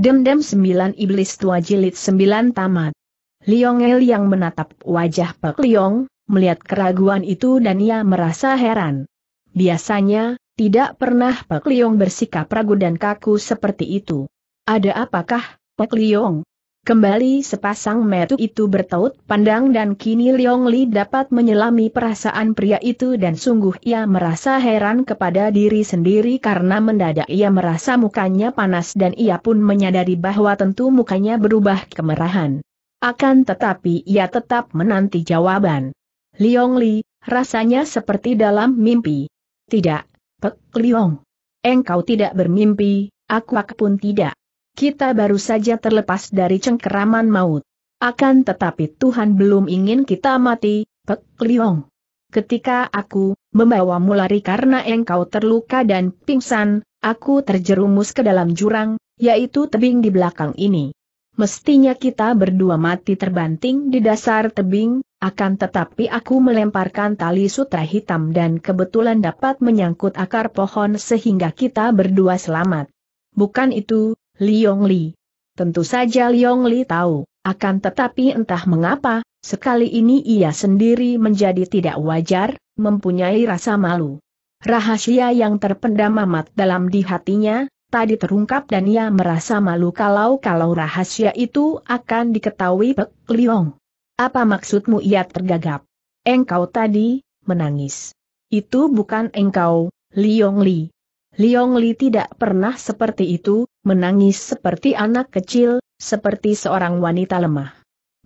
dem sembilan iblis tua jilid sembilan tamat. Liong El yang menatap wajah Pak Liong, melihat keraguan itu dan ia merasa heran. Biasanya, tidak pernah Pak Liong bersikap ragu dan kaku seperti itu. Ada apakah, Pak Liong? Kembali sepasang metu itu bertaut pandang dan kini Leong Li dapat menyelami perasaan pria itu dan sungguh ia merasa heran kepada diri sendiri karena mendadak ia merasa mukanya panas dan ia pun menyadari bahwa tentu mukanya berubah kemerahan. Akan tetapi ia tetap menanti jawaban. Leong Li, rasanya seperti dalam mimpi. Tidak, Pek Leong. Engkau tidak bermimpi, aku pun tidak kita baru saja terlepas dari cengkeraman maut. Akan tetapi Tuhan belum ingin kita mati, Pek Liong. Ketika aku membawamu lari karena engkau terluka dan pingsan, aku terjerumus ke dalam jurang, yaitu tebing di belakang ini. Mestinya kita berdua mati terbanting di dasar tebing, akan tetapi aku melemparkan tali sutra hitam dan kebetulan dapat menyangkut akar pohon sehingga kita berdua selamat. Bukan itu, Liong Li. Tentu saja Liong Li tahu, akan tetapi entah mengapa, sekali ini ia sendiri menjadi tidak wajar, mempunyai rasa malu. Rahasia yang terpendam amat dalam di hatinya, tadi terungkap dan ia merasa malu kalau-kalau rahasia itu akan diketahui Pek Liong. Apa maksudmu ia tergagap? Engkau tadi, menangis. Itu bukan engkau, Liong Li. Liong Li tidak pernah seperti itu, menangis seperti anak kecil, seperti seorang wanita lemah.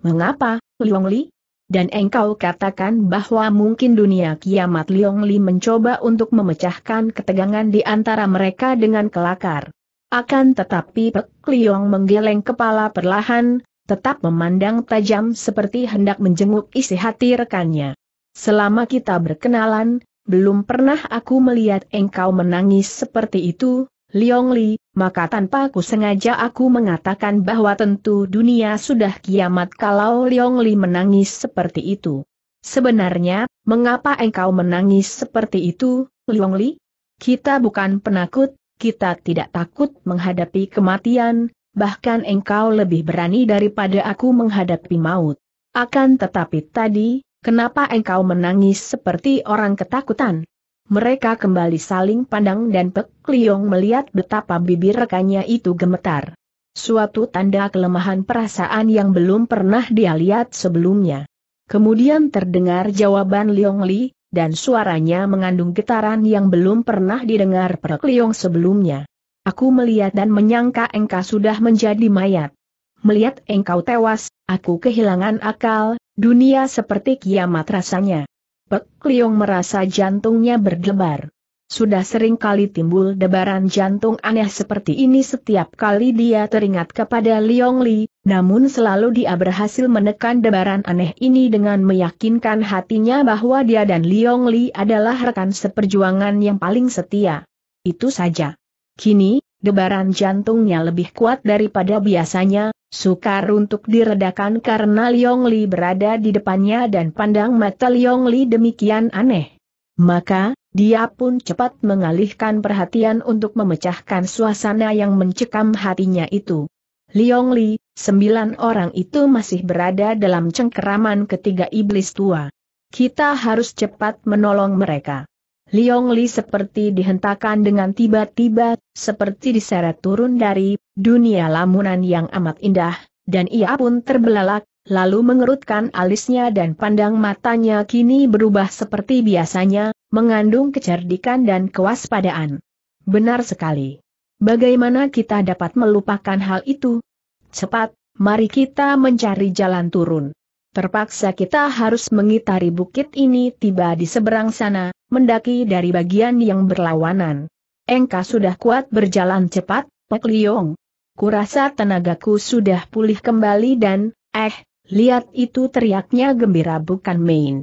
Mengapa, Liong Li? Dan engkau katakan bahwa mungkin dunia kiamat Liong Li mencoba untuk memecahkan ketegangan di antara mereka dengan kelakar. Akan tetapi Pek Liong menggeleng kepala perlahan, tetap memandang tajam seperti hendak menjenguk isi hati rekannya. Selama kita berkenalan, belum pernah aku melihat engkau menangis seperti itu, Liong Li, maka tanpa ku sengaja aku mengatakan bahwa tentu dunia sudah kiamat kalau Liong Li menangis seperti itu. Sebenarnya, mengapa engkau menangis seperti itu, Liong Li? Kita bukan penakut, kita tidak takut menghadapi kematian, bahkan engkau lebih berani daripada aku menghadapi maut. Akan tetapi tadi, kenapa engkau menangis seperti orang ketakutan? mereka kembali saling pandang dan Pek Liong melihat betapa bibir rekannya itu gemetar. Suatu tanda kelemahan perasaan yang belum pernah dia lihat sebelumnya. Kemudian terdengar jawaban Liong Li, dan suaranya mengandung getaran yang belum pernah didengar Pek Liong sebelumnya. Aku melihat dan menyangka engkau sudah menjadi mayat. Melihat engkau tewas, aku kehilangan akal, dunia seperti kiamat rasanya. Pek Liong merasa jantungnya berdebar. Sudah sering kali timbul debaran jantung aneh seperti ini setiap kali dia teringat kepada Liong Li, namun selalu dia berhasil menekan debaran aneh ini dengan meyakinkan hatinya bahwa dia dan Liong Li adalah rekan seperjuangan yang paling setia. Itu saja. Kini, debaran jantungnya lebih kuat daripada biasanya, Sukar untuk diredakan karena Liong Li berada di depannya dan pandang mata Liong Li demikian aneh. Maka, dia pun cepat mengalihkan perhatian untuk memecahkan suasana yang mencekam hatinya itu. Liong Li, sembilan orang itu masih berada dalam cengkeraman ketiga iblis tua. Kita harus cepat menolong mereka. Liong Li seperti dihentakkan dengan tiba-tiba, seperti diseret turun dari dunia lamunan yang amat indah, dan ia pun terbelalak, lalu mengerutkan alisnya dan pandang matanya kini berubah seperti biasanya, mengandung kecerdikan dan kewaspadaan. Benar sekali. Bagaimana kita dapat melupakan hal itu? Cepat, mari kita mencari jalan turun. Terpaksa kita harus mengitari bukit ini tiba di seberang sana, mendaki dari bagian yang berlawanan. Engka sudah kuat berjalan cepat, Pek Liong. Kurasa tenagaku sudah pulih kembali dan, eh, lihat itu teriaknya gembira bukan main.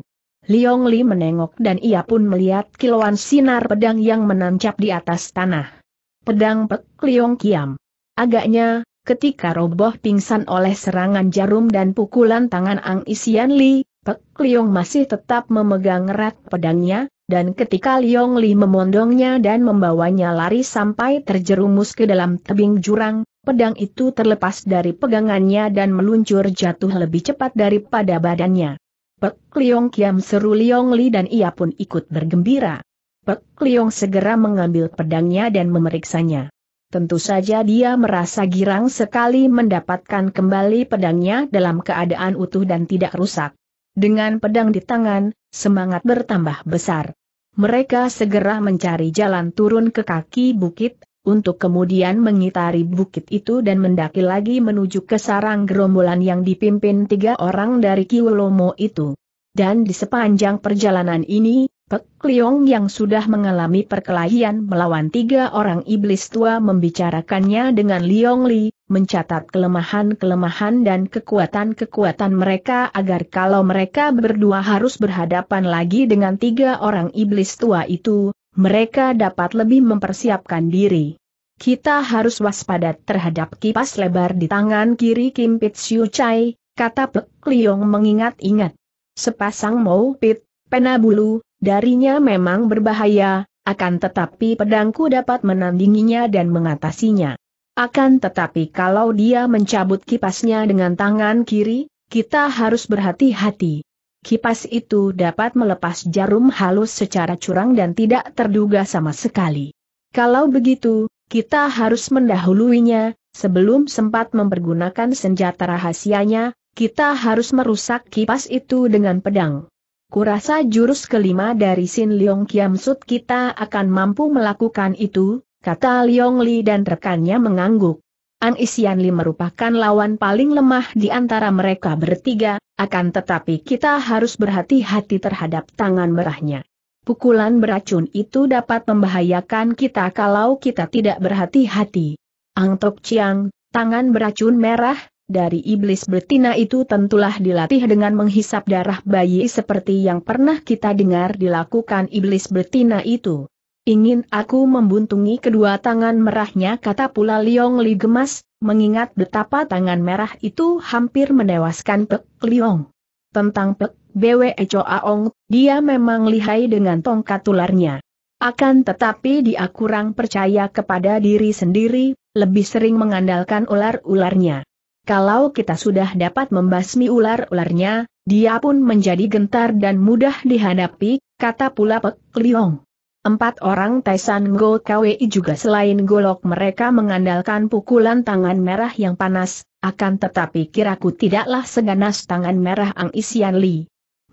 Liong Li menengok dan ia pun melihat kilauan sinar pedang yang menancap di atas tanah. Pedang Pek Liong Kiam. Agaknya, ketika roboh pingsan oleh serangan jarum dan pukulan tangan Ang Isian Li, Pek Liong masih tetap memegang erat pedangnya, dan ketika Liong Li memondongnya dan membawanya lari sampai terjerumus ke dalam tebing jurang, pedang itu terlepas dari pegangannya dan meluncur jatuh lebih cepat daripada badannya. Pek Liong Kiam seru Liong Li dan ia pun ikut bergembira. Pek Liong segera mengambil pedangnya dan memeriksanya. Tentu saja dia merasa girang sekali mendapatkan kembali pedangnya dalam keadaan utuh dan tidak rusak. Dengan pedang di tangan, semangat bertambah besar. Mereka segera mencari jalan turun ke kaki bukit, untuk kemudian mengitari bukit itu dan mendaki lagi menuju ke sarang gerombolan yang dipimpin tiga orang dari Kiwolomo itu. Dan di sepanjang perjalanan ini, Pek Liong yang sudah mengalami perkelahian melawan tiga orang iblis tua membicarakannya dengan Liong Li, mencatat kelemahan-kelemahan dan kekuatan-kekuatan mereka agar kalau mereka berdua harus berhadapan lagi dengan tiga orang iblis tua itu, mereka dapat lebih mempersiapkan diri kita harus waspada terhadap kipas lebar di tangan kiri Kim Pit Siu Chai, kata Pek Liong mengingat-ingat. Sepasang Mou Pit, Pena Bulu, Darinya memang berbahaya, akan tetapi pedangku dapat menandinginya dan mengatasinya. Akan tetapi kalau dia mencabut kipasnya dengan tangan kiri, kita harus berhati-hati. Kipas itu dapat melepas jarum halus secara curang dan tidak terduga sama sekali. Kalau begitu, kita harus mendahuluinya, sebelum sempat mempergunakan senjata rahasianya, kita harus merusak kipas itu dengan pedang. Kurasa jurus kelima dari Sin Leong Kiam Sut kita akan mampu melakukan itu, kata Leong Li dan rekannya mengangguk. An Isian Li merupakan lawan paling lemah di antara mereka bertiga, akan tetapi kita harus berhati-hati terhadap tangan merahnya. Pukulan beracun itu dapat membahayakan kita kalau kita tidak berhati-hati. Ang Tok Chiang, tangan beracun merah, dari iblis betina itu tentulah dilatih dengan menghisap darah bayi seperti yang pernah kita dengar dilakukan iblis betina itu. Ingin aku membuntungi kedua tangan merahnya kata pula Liong Li gemas, mengingat betapa tangan merah itu hampir menewaskan Pek Liong. Tentang Pek Bwe Aong, dia memang lihai dengan tongkat tularnya. Akan tetapi dia kurang percaya kepada diri sendiri, lebih sering mengandalkan ular-ularnya. Kalau kita sudah dapat membasmi ular-ularnya, dia pun menjadi gentar dan mudah dihadapi, kata pula Pek Liong. Empat orang Taisan Go KWI juga selain golok mereka mengandalkan pukulan tangan merah yang panas, akan tetapi kiraku tidaklah seganas tangan merah Ang Isian Li.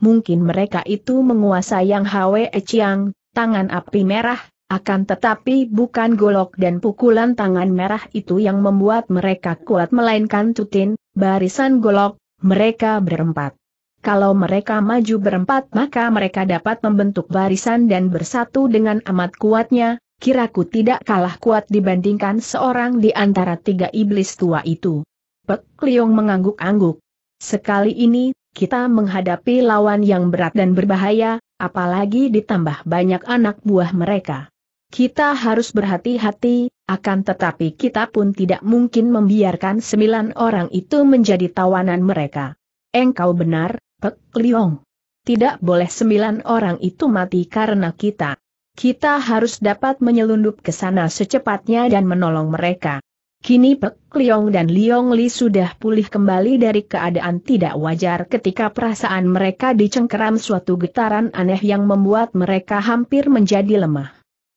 Mungkin mereka itu menguasai yang Hwe Chiang, tangan api merah, akan tetapi bukan golok dan pukulan tangan merah itu yang membuat mereka kuat melainkan tutin, barisan golok, mereka berempat. Kalau mereka maju berempat maka mereka dapat membentuk barisan dan bersatu dengan amat kuatnya, kiraku tidak kalah kuat dibandingkan seorang di antara tiga iblis tua itu. Pek Liong mengangguk-angguk. Sekali ini, kita menghadapi lawan yang berat dan berbahaya, apalagi ditambah banyak anak buah mereka. Kita harus berhati-hati, akan tetapi kita pun tidak mungkin membiarkan sembilan orang itu menjadi tawanan mereka. Engkau benar, Pek Liong. Tidak boleh sembilan orang itu mati karena kita. Kita harus dapat menyelundup ke sana secepatnya dan menolong mereka. Kini Pek Liong dan Liong Li sudah pulih kembali dari keadaan tidak wajar ketika perasaan mereka dicengkeram suatu getaran aneh yang membuat mereka hampir menjadi lemah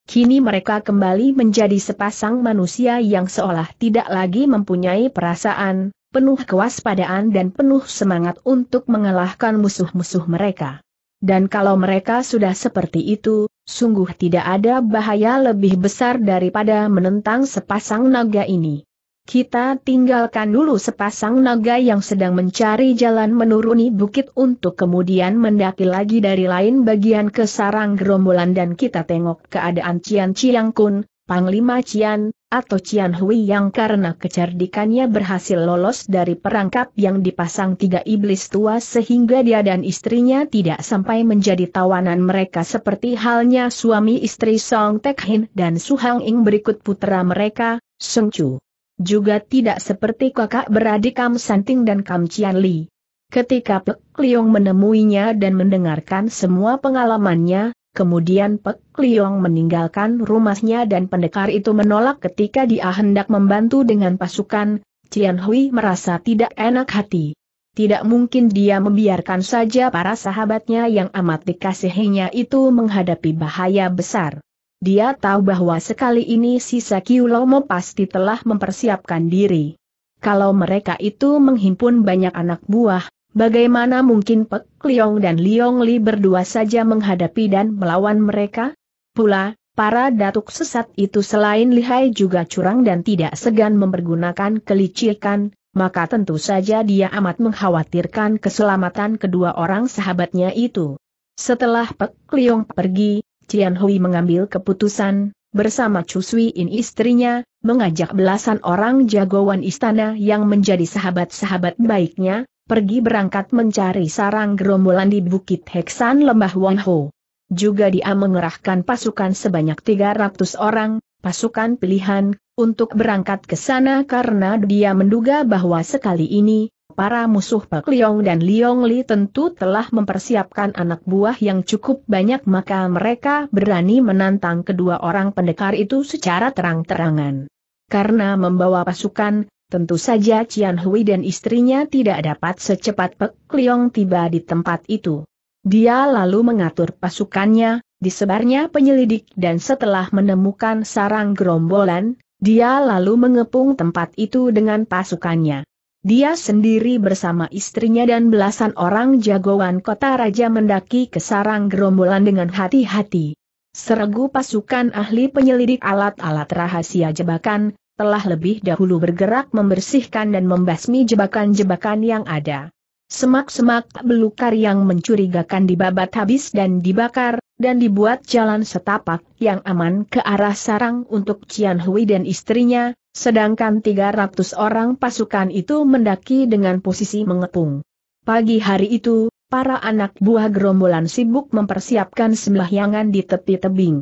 kini mereka kembali menjadi sepasang manusia yang seolah tidak lagi mempunyai perasaan, penuh kewaspadaan dan penuh semangat untuk mengalahkan musuh-musuh mereka. Dan kalau mereka sudah seperti itu, sungguh tidak ada bahaya lebih besar daripada menentang sepasang naga ini. Kita tinggalkan dulu sepasang naga yang sedang mencari jalan menuruni bukit untuk kemudian mendaki lagi dari lain bagian ke sarang gerombolan dan kita tengok keadaan Cian Ciang Kun, Panglima Cian, atau Cian Hui yang karena kecerdikannya berhasil lolos dari perangkap yang dipasang tiga iblis tua sehingga dia dan istrinya tidak sampai menjadi tawanan mereka seperti halnya suami istri Song Tek Hin dan Su Hang Ing berikut putra mereka, Seng Chu juga tidak seperti kakak beradik Kam Santing dan Kam Cian Li. Ketika Pek Liong menemuinya dan mendengarkan semua pengalamannya, kemudian Pek Liong meninggalkan rumahnya dan pendekar itu menolak ketika dia hendak membantu dengan pasukan, Cian Hui merasa tidak enak hati. Tidak mungkin dia membiarkan saja para sahabatnya yang amat dikasihinya itu menghadapi bahaya besar. Dia tahu bahwa sekali ini sisa Kiulomo pasti telah mempersiapkan diri. Kalau mereka itu menghimpun banyak anak buah, bagaimana mungkin Pek Liong dan Liong Li berdua saja menghadapi dan melawan mereka? Pula, para datuk sesat itu selain lihai juga curang dan tidak segan mempergunakan kelicikan, maka tentu saja dia amat mengkhawatirkan keselamatan kedua orang sahabatnya itu. Setelah Pek Liong pergi, Cian Hui mengambil keputusan, bersama Chu Sui In istrinya, mengajak belasan orang jagoan istana yang menjadi sahabat-sahabat baiknya, pergi berangkat mencari sarang gerombolan di Bukit Heksan Lembah Ho. Juga dia mengerahkan pasukan sebanyak 300 orang, pasukan pilihan, untuk berangkat ke sana karena dia menduga bahwa sekali ini, para musuh Pak Liong dan Liong Li tentu telah mempersiapkan anak buah yang cukup banyak maka mereka berani menantang kedua orang pendekar itu secara terang-terangan. Karena membawa pasukan, tentu saja Cian Hui dan istrinya tidak dapat secepat Pak Liong tiba di tempat itu. Dia lalu mengatur pasukannya, disebarnya penyelidik dan setelah menemukan sarang gerombolan, dia lalu mengepung tempat itu dengan pasukannya. Dia sendiri bersama istrinya dan belasan orang jagoan kota raja mendaki ke sarang gerombolan dengan hati-hati. Seregu pasukan ahli penyelidik alat-alat rahasia jebakan, telah lebih dahulu bergerak membersihkan dan membasmi jebakan-jebakan yang ada. Semak-semak belukar yang mencurigakan dibabat habis dan dibakar, dan dibuat jalan setapak yang aman ke arah sarang untuk Cian Hui dan istrinya, sedangkan 300 orang pasukan itu mendaki dengan posisi mengepung. Pagi hari itu, para anak buah gerombolan sibuk mempersiapkan sembahyangan di tepi tebing.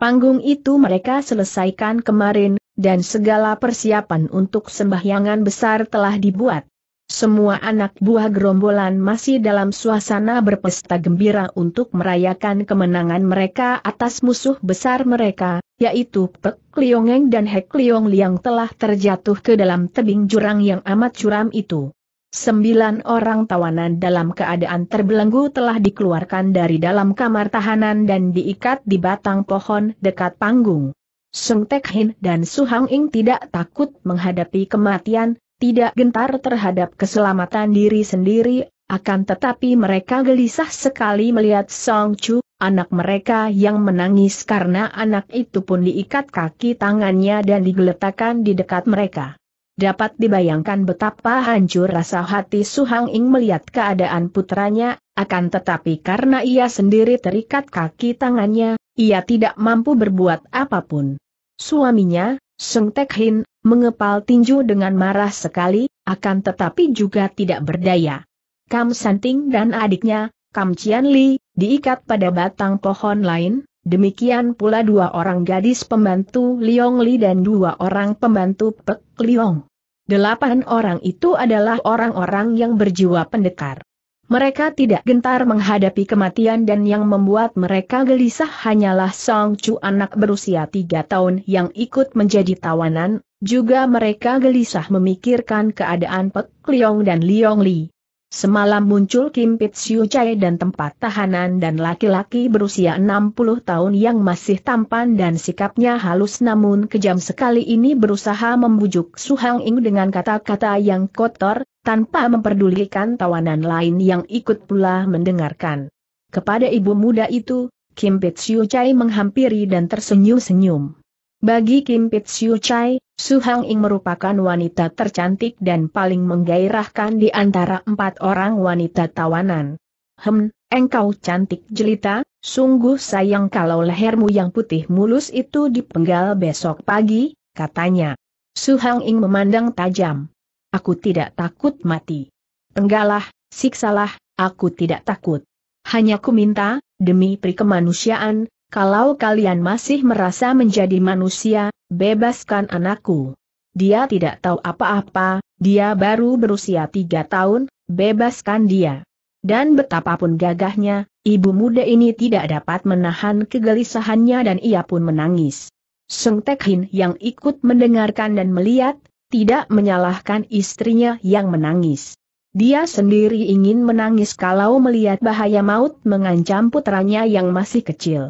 Panggung itu mereka selesaikan kemarin, dan segala persiapan untuk sembahyangan besar telah dibuat. Semua anak buah gerombolan masih dalam suasana berpesta gembira untuk merayakan kemenangan mereka atas musuh besar mereka, yaitu Pek Liongeng dan Hek Liong Liang telah terjatuh ke dalam tebing jurang yang amat curam itu. Sembilan orang tawanan dalam keadaan terbelenggu telah dikeluarkan dari dalam kamar tahanan dan diikat di batang pohon dekat panggung. Sung Tek Hin dan Su Hang Ing tidak takut menghadapi kematian, tidak gentar terhadap keselamatan diri sendiri, akan tetapi mereka gelisah sekali melihat Song Chu, anak mereka yang menangis karena anak itu pun diikat kaki tangannya dan digeletakkan di dekat mereka. Dapat dibayangkan betapa hancur rasa hati Su Hang Ing melihat keadaan putranya, akan tetapi karena ia sendiri terikat kaki tangannya, ia tidak mampu berbuat apapun. Suaminya, Seng Tek Hin, mengepal tinju dengan marah sekali, akan tetapi juga tidak berdaya. Kam Santing dan adiknya, Kam Cian Li, diikat pada batang pohon lain, demikian pula dua orang gadis pembantu Liong Li dan dua orang pembantu Pek Liong. Delapan orang itu adalah orang-orang yang berjiwa pendekar. Mereka tidak gentar menghadapi kematian dan yang membuat mereka gelisah hanyalah Song Chu anak berusia tiga tahun yang ikut menjadi tawanan, juga mereka gelisah memikirkan keadaan Pek Liong dan Liong Li. Semalam muncul Kim Pit Siu Chai dan tempat tahanan dan laki-laki berusia 60 tahun yang masih tampan dan sikapnya halus namun kejam sekali ini berusaha membujuk Su Hang Ing dengan kata-kata yang kotor, tanpa memperdulikan tawanan lain yang ikut pula mendengarkan. Kepada ibu muda itu, Kim Pitsiu Chai menghampiri dan tersenyum-senyum. Bagi Kim Pitsiu Chai, Su Hang Ing merupakan wanita tercantik dan paling menggairahkan di antara empat orang wanita tawanan. Hem, engkau cantik jelita, sungguh sayang kalau lehermu yang putih mulus itu dipenggal besok pagi, katanya. Su Hang Ing memandang tajam aku tidak takut mati. Enggalah, siksalah, aku tidak takut. Hanya ku minta, demi prikemanusiaan, kalau kalian masih merasa menjadi manusia, bebaskan anakku. Dia tidak tahu apa-apa, dia baru berusia tiga tahun, bebaskan dia. Dan betapapun gagahnya, ibu muda ini tidak dapat menahan kegelisahannya dan ia pun menangis. Seng Tek yang ikut mendengarkan dan melihat, tidak menyalahkan istrinya yang menangis. Dia sendiri ingin menangis kalau melihat bahaya maut mengancam putranya yang masih kecil.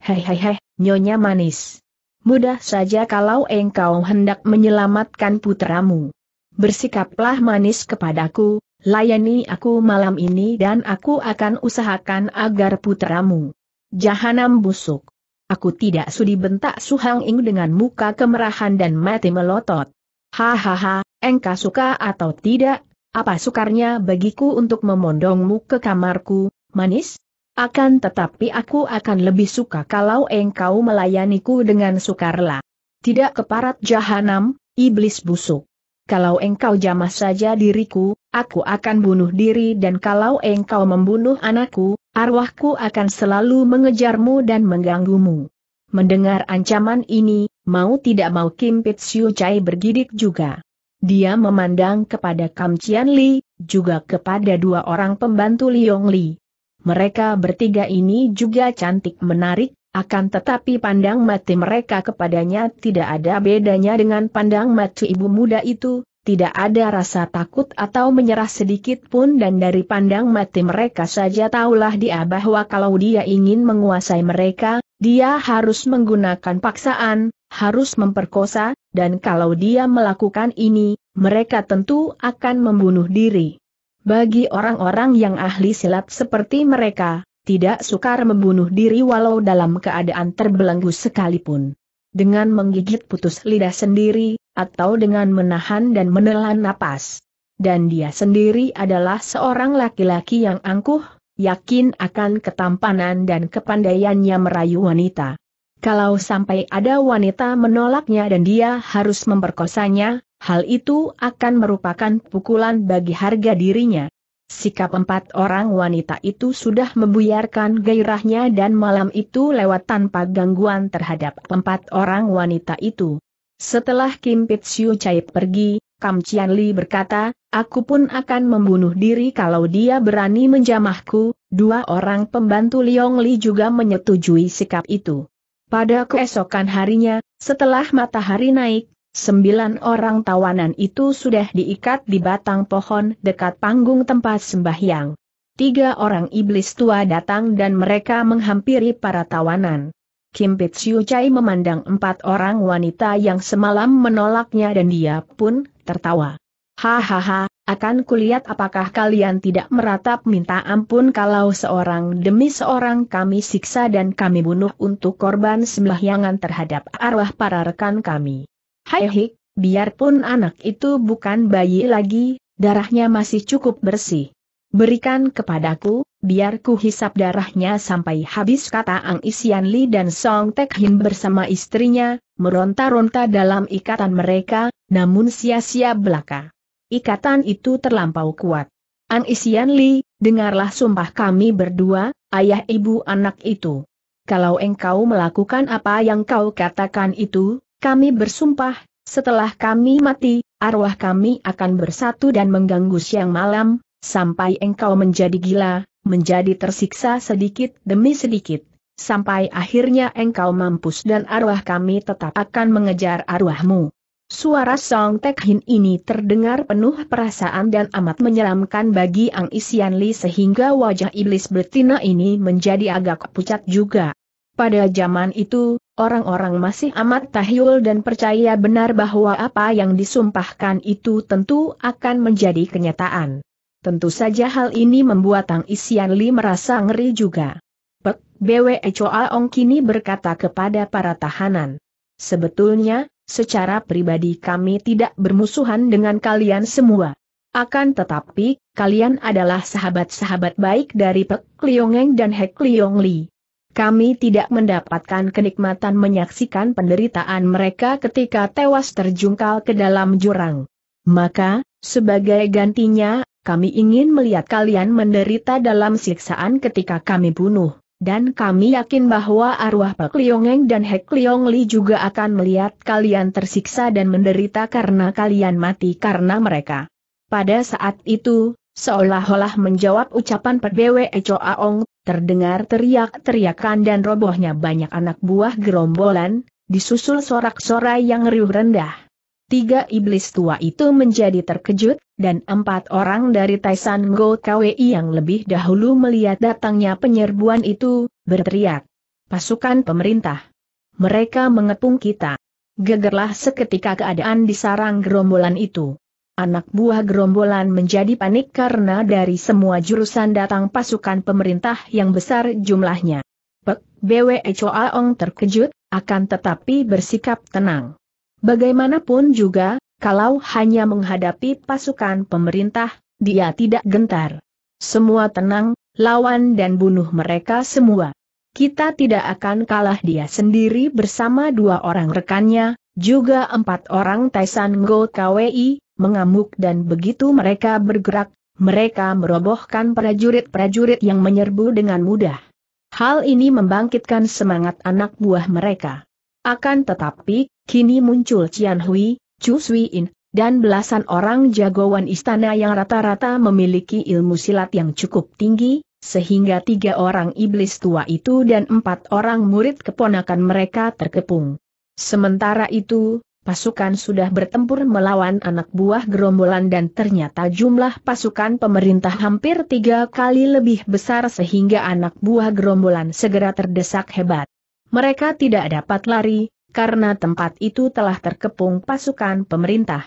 Hei hei hei, nyonya manis. Mudah saja kalau engkau hendak menyelamatkan putramu. Bersikaplah manis kepadaku, layani aku malam ini dan aku akan usahakan agar putramu. Jahanam busuk. Aku tidak sudi bentak Suhang Ing dengan muka kemerahan dan mati melotot. Hahaha, engkau suka atau tidak, apa sukarnya bagiku untuk memondongmu ke kamarku, manis? Akan tetapi aku akan lebih suka kalau engkau melayaniku dengan sukarela. Tidak keparat jahanam, iblis busuk. Kalau engkau jamah saja diriku, aku akan bunuh diri dan kalau engkau membunuh anakku, arwahku akan selalu mengejarmu dan mengganggumu. Mendengar ancaman ini, Mau tidak mau Kim Siu Chai bergidik juga. Dia memandang kepada Kam Chian Li, juga kepada dua orang pembantu Liong Li. Mereka bertiga ini juga cantik menarik, akan tetapi pandang mati mereka kepadanya tidak ada bedanya dengan pandang mati ibu muda itu, tidak ada rasa takut atau menyerah sedikit pun dan dari pandang mati mereka saja tahulah dia bahwa kalau dia ingin menguasai mereka, dia harus menggunakan paksaan, harus memperkosa, dan kalau dia melakukan ini, mereka tentu akan membunuh diri. Bagi orang-orang yang ahli silat seperti mereka, tidak sukar membunuh diri walau dalam keadaan terbelenggu sekalipun. Dengan menggigit putus lidah sendiri, atau dengan menahan dan menelan napas. Dan dia sendiri adalah seorang laki-laki yang angkuh, yakin akan ketampanan dan kepandaiannya merayu wanita. Kalau sampai ada wanita menolaknya dan dia harus memperkosanya, hal itu akan merupakan pukulan bagi harga dirinya. Sikap empat orang wanita itu sudah membuyarkan gairahnya dan malam itu lewat tanpa gangguan terhadap empat orang wanita itu. Setelah Kim Pitsiu Chai pergi, Kam Chian Li berkata, aku pun akan membunuh diri kalau dia berani menjamahku, dua orang pembantu Liong Li juga menyetujui sikap itu. Pada keesokan harinya, setelah matahari naik, sembilan orang tawanan itu sudah diikat di batang pohon dekat panggung tempat sembahyang. Tiga orang iblis tua datang dan mereka menghampiri para tawanan. Kim Siu Chai memandang empat orang wanita yang semalam menolaknya dan dia pun tertawa. Hahaha, akan kulihat apakah kalian tidak meratap minta ampun kalau seorang demi seorang kami siksa dan kami bunuh untuk korban sembahyangan terhadap arwah para rekan kami. Hai biarpun anak itu bukan bayi lagi, darahnya masih cukup bersih. Berikan kepadaku, biar ku hisap darahnya sampai habis kata Ang Isian Li dan Song Tek Hin bersama istrinya, meronta-ronta dalam ikatan mereka, namun sia-sia belaka. Ikatan itu terlampau kuat. An Isian Li, dengarlah sumpah kami berdua, ayah ibu anak itu. Kalau engkau melakukan apa yang kau katakan itu, kami bersumpah, setelah kami mati, arwah kami akan bersatu dan mengganggu siang malam, sampai engkau menjadi gila, menjadi tersiksa sedikit demi sedikit, sampai akhirnya engkau mampus dan arwah kami tetap akan mengejar arwahmu. Suara Song Tek Hin ini terdengar penuh perasaan dan amat menyeramkan bagi Ang Isian Li sehingga wajah iblis betina ini menjadi agak pucat juga. Pada zaman itu, orang-orang masih amat tahyul dan percaya benar bahwa apa yang disumpahkan itu tentu akan menjadi kenyataan. Tentu saja hal ini membuat Ang Isian Li merasa ngeri juga. Pek, Bwe Choa Ong kini berkata kepada para tahanan. Sebetulnya, Secara pribadi kami tidak bermusuhan dengan kalian semua. Akan tetapi, kalian adalah sahabat-sahabat baik dari Pek Liongeng dan Hek Liong Li. Kami tidak mendapatkan kenikmatan menyaksikan penderitaan mereka ketika tewas terjungkal ke dalam jurang. Maka, sebagai gantinya, kami ingin melihat kalian menderita dalam siksaan ketika kami bunuh. Dan kami yakin bahwa arwah Pak Liongeng dan Hek Liong Li juga akan melihat kalian tersiksa dan menderita karena kalian mati karena mereka. Pada saat itu, seolah-olah menjawab ucapan Pek Bwe Aong, terdengar teriak-teriakan dan robohnya banyak anak buah gerombolan, disusul sorak-sorai yang riuh rendah tiga iblis tua itu menjadi terkejut, dan empat orang dari Taisan Go Kwei yang lebih dahulu melihat datangnya penyerbuan itu, berteriak. Pasukan pemerintah. Mereka mengepung kita. Gegerlah seketika keadaan di sarang gerombolan itu. Anak buah gerombolan menjadi panik karena dari semua jurusan datang pasukan pemerintah yang besar jumlahnya. Pek Bwe Ong terkejut, akan tetapi bersikap tenang. Bagaimanapun juga, kalau hanya menghadapi pasukan pemerintah, dia tidak gentar. Semua tenang, lawan dan bunuh mereka semua. Kita tidak akan kalah dia sendiri bersama dua orang rekannya, juga empat orang Taisan Go KWI, mengamuk dan begitu mereka bergerak, mereka merobohkan prajurit-prajurit yang menyerbu dengan mudah. Hal ini membangkitkan semangat anak buah mereka. Akan tetapi, kini muncul Cian Hui, Chu Sui In, dan belasan orang jagoan istana yang rata-rata memiliki ilmu silat yang cukup tinggi, sehingga tiga orang iblis tua itu dan empat orang murid keponakan mereka terkepung. Sementara itu, pasukan sudah bertempur melawan anak buah gerombolan dan ternyata jumlah pasukan pemerintah hampir tiga kali lebih besar sehingga anak buah gerombolan segera terdesak hebat. Mereka tidak dapat lari, karena tempat itu telah terkepung pasukan pemerintah.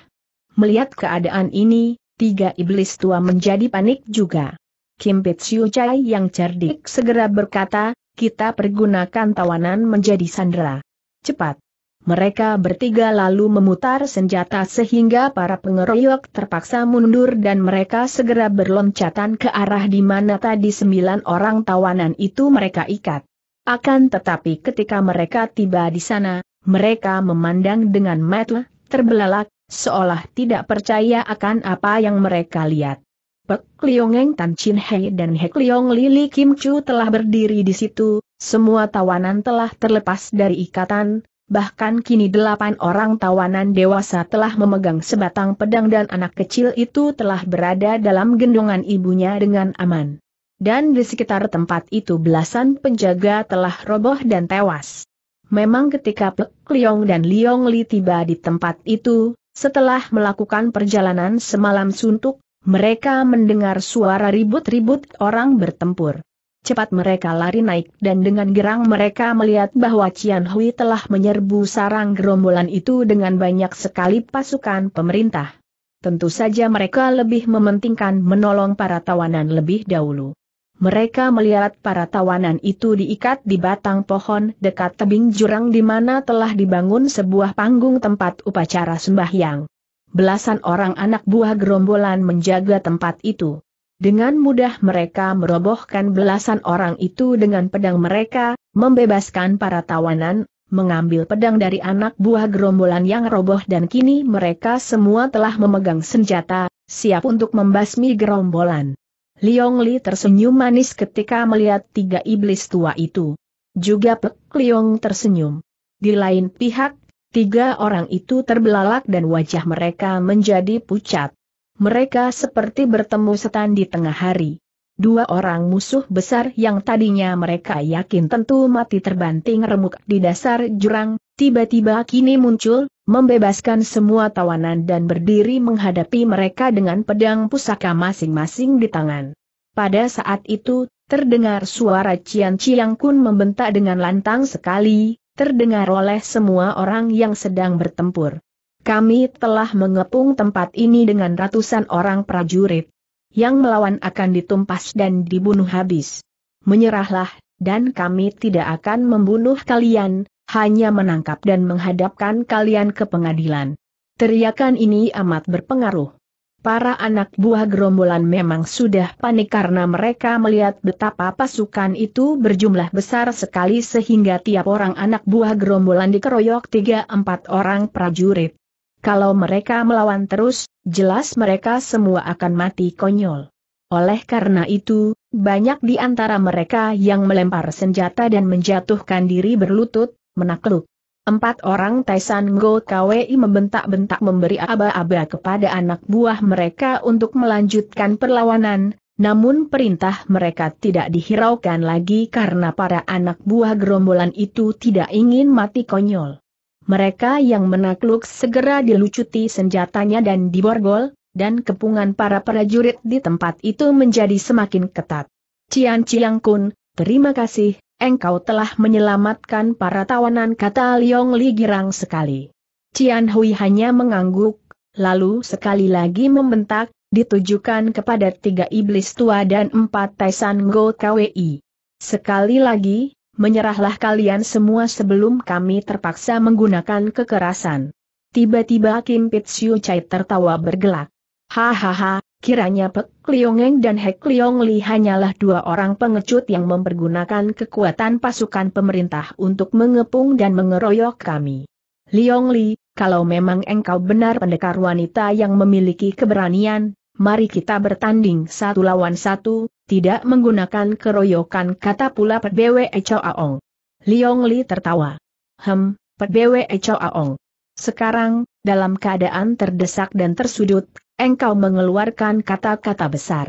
Melihat keadaan ini, tiga iblis tua menjadi panik juga. Kim Pitsiu Chai yang cerdik segera berkata, kita pergunakan tawanan menjadi sandera. Cepat! Mereka bertiga lalu memutar senjata sehingga para pengeroyok terpaksa mundur dan mereka segera berloncatan ke arah di mana tadi sembilan orang tawanan itu mereka ikat. Akan tetapi ketika mereka tiba di sana, mereka memandang dengan mata terbelalak, seolah tidak percaya akan apa yang mereka lihat. Pek Liongeng Tan Chin Hei dan Hek Liong Lili Kim Chu telah berdiri di situ, semua tawanan telah terlepas dari ikatan, bahkan kini delapan orang tawanan dewasa telah memegang sebatang pedang dan anak kecil itu telah berada dalam gendongan ibunya dengan aman dan di sekitar tempat itu belasan penjaga telah roboh dan tewas. Memang ketika Pek Liong dan Liong Li tiba di tempat itu, setelah melakukan perjalanan semalam suntuk, mereka mendengar suara ribut-ribut orang bertempur. Cepat mereka lari naik dan dengan gerang mereka melihat bahwa Cian Hui telah menyerbu sarang gerombolan itu dengan banyak sekali pasukan pemerintah. Tentu saja mereka lebih mementingkan menolong para tawanan lebih dahulu mereka melihat para tawanan itu diikat di batang pohon dekat tebing jurang di mana telah dibangun sebuah panggung tempat upacara sembahyang. Belasan orang anak buah gerombolan menjaga tempat itu. Dengan mudah mereka merobohkan belasan orang itu dengan pedang mereka, membebaskan para tawanan, mengambil pedang dari anak buah gerombolan yang roboh dan kini mereka semua telah memegang senjata, siap untuk membasmi gerombolan. Liong Li tersenyum manis ketika melihat tiga iblis tua itu. Juga Pek Liong tersenyum. Di lain pihak, tiga orang itu terbelalak dan wajah mereka menjadi pucat. Mereka seperti bertemu setan di tengah hari. Dua orang musuh besar yang tadinya mereka yakin tentu mati terbanting remuk di dasar jurang, tiba-tiba kini muncul, membebaskan semua tawanan dan berdiri menghadapi mereka dengan pedang pusaka masing-masing di tangan. Pada saat itu, terdengar suara Cian Ciang Kun membentak dengan lantang sekali, terdengar oleh semua orang yang sedang bertempur. Kami telah mengepung tempat ini dengan ratusan orang prajurit yang melawan akan ditumpas dan dibunuh habis. Menyerahlah, dan kami tidak akan membunuh kalian, hanya menangkap dan menghadapkan kalian ke pengadilan. Teriakan ini amat berpengaruh. Para anak buah gerombolan memang sudah panik karena mereka melihat betapa pasukan itu berjumlah besar sekali sehingga tiap orang anak buah gerombolan dikeroyok 3-4 orang prajurit. Kalau mereka melawan terus, jelas mereka semua akan mati konyol. Oleh karena itu, banyak di antara mereka yang melempar senjata dan menjatuhkan diri berlutut, menakluk. Empat orang Taisan Go KWI membentak-bentak memberi aba-aba kepada anak buah mereka untuk melanjutkan perlawanan, namun perintah mereka tidak dihiraukan lagi karena para anak buah gerombolan itu tidak ingin mati konyol mereka yang menakluk segera dilucuti senjatanya dan diborgol, dan kepungan para prajurit di tempat itu menjadi semakin ketat. Cian Ciang Kun, terima kasih, engkau telah menyelamatkan para tawanan kata Liong Li girang sekali. Cian Hui hanya mengangguk, lalu sekali lagi membentak, ditujukan kepada tiga iblis tua dan empat Taisan Go KWI. Sekali lagi, menyerahlah kalian semua sebelum kami terpaksa menggunakan kekerasan. Tiba-tiba Kim Pitsiu Chai tertawa bergelak. Hahaha, kiranya Pek Liongeng dan Hek Liong Li hanyalah dua orang pengecut yang mempergunakan kekuatan pasukan pemerintah untuk mengepung dan mengeroyok kami. Liong Li, kalau memang engkau benar pendekar wanita yang memiliki keberanian, mari kita bertanding satu lawan satu, tidak menggunakan keroyokan kata pula Pet Bwe aong. Liong Li tertawa. Hem, Pet Bwe aong. Sekarang, dalam keadaan terdesak dan tersudut, engkau mengeluarkan kata-kata besar.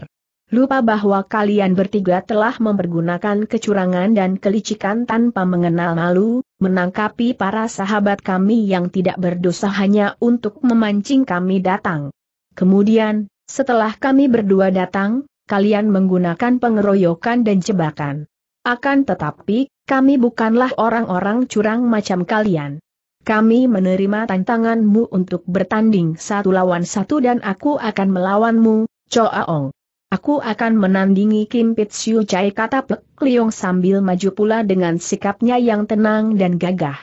Lupa bahwa kalian bertiga telah mempergunakan kecurangan dan kelicikan tanpa mengenal malu, menangkapi para sahabat kami yang tidak berdosa hanya untuk memancing kami datang. Kemudian, setelah kami berdua datang, kalian menggunakan pengeroyokan dan jebakan. Akan tetapi, kami bukanlah orang-orang curang macam kalian. Kami menerima tantanganmu untuk bertanding satu lawan satu dan aku akan melawanmu, Coaong. Aku akan menandingi Kim Pitsiu Chai kata Pek Liong sambil maju pula dengan sikapnya yang tenang dan gagah.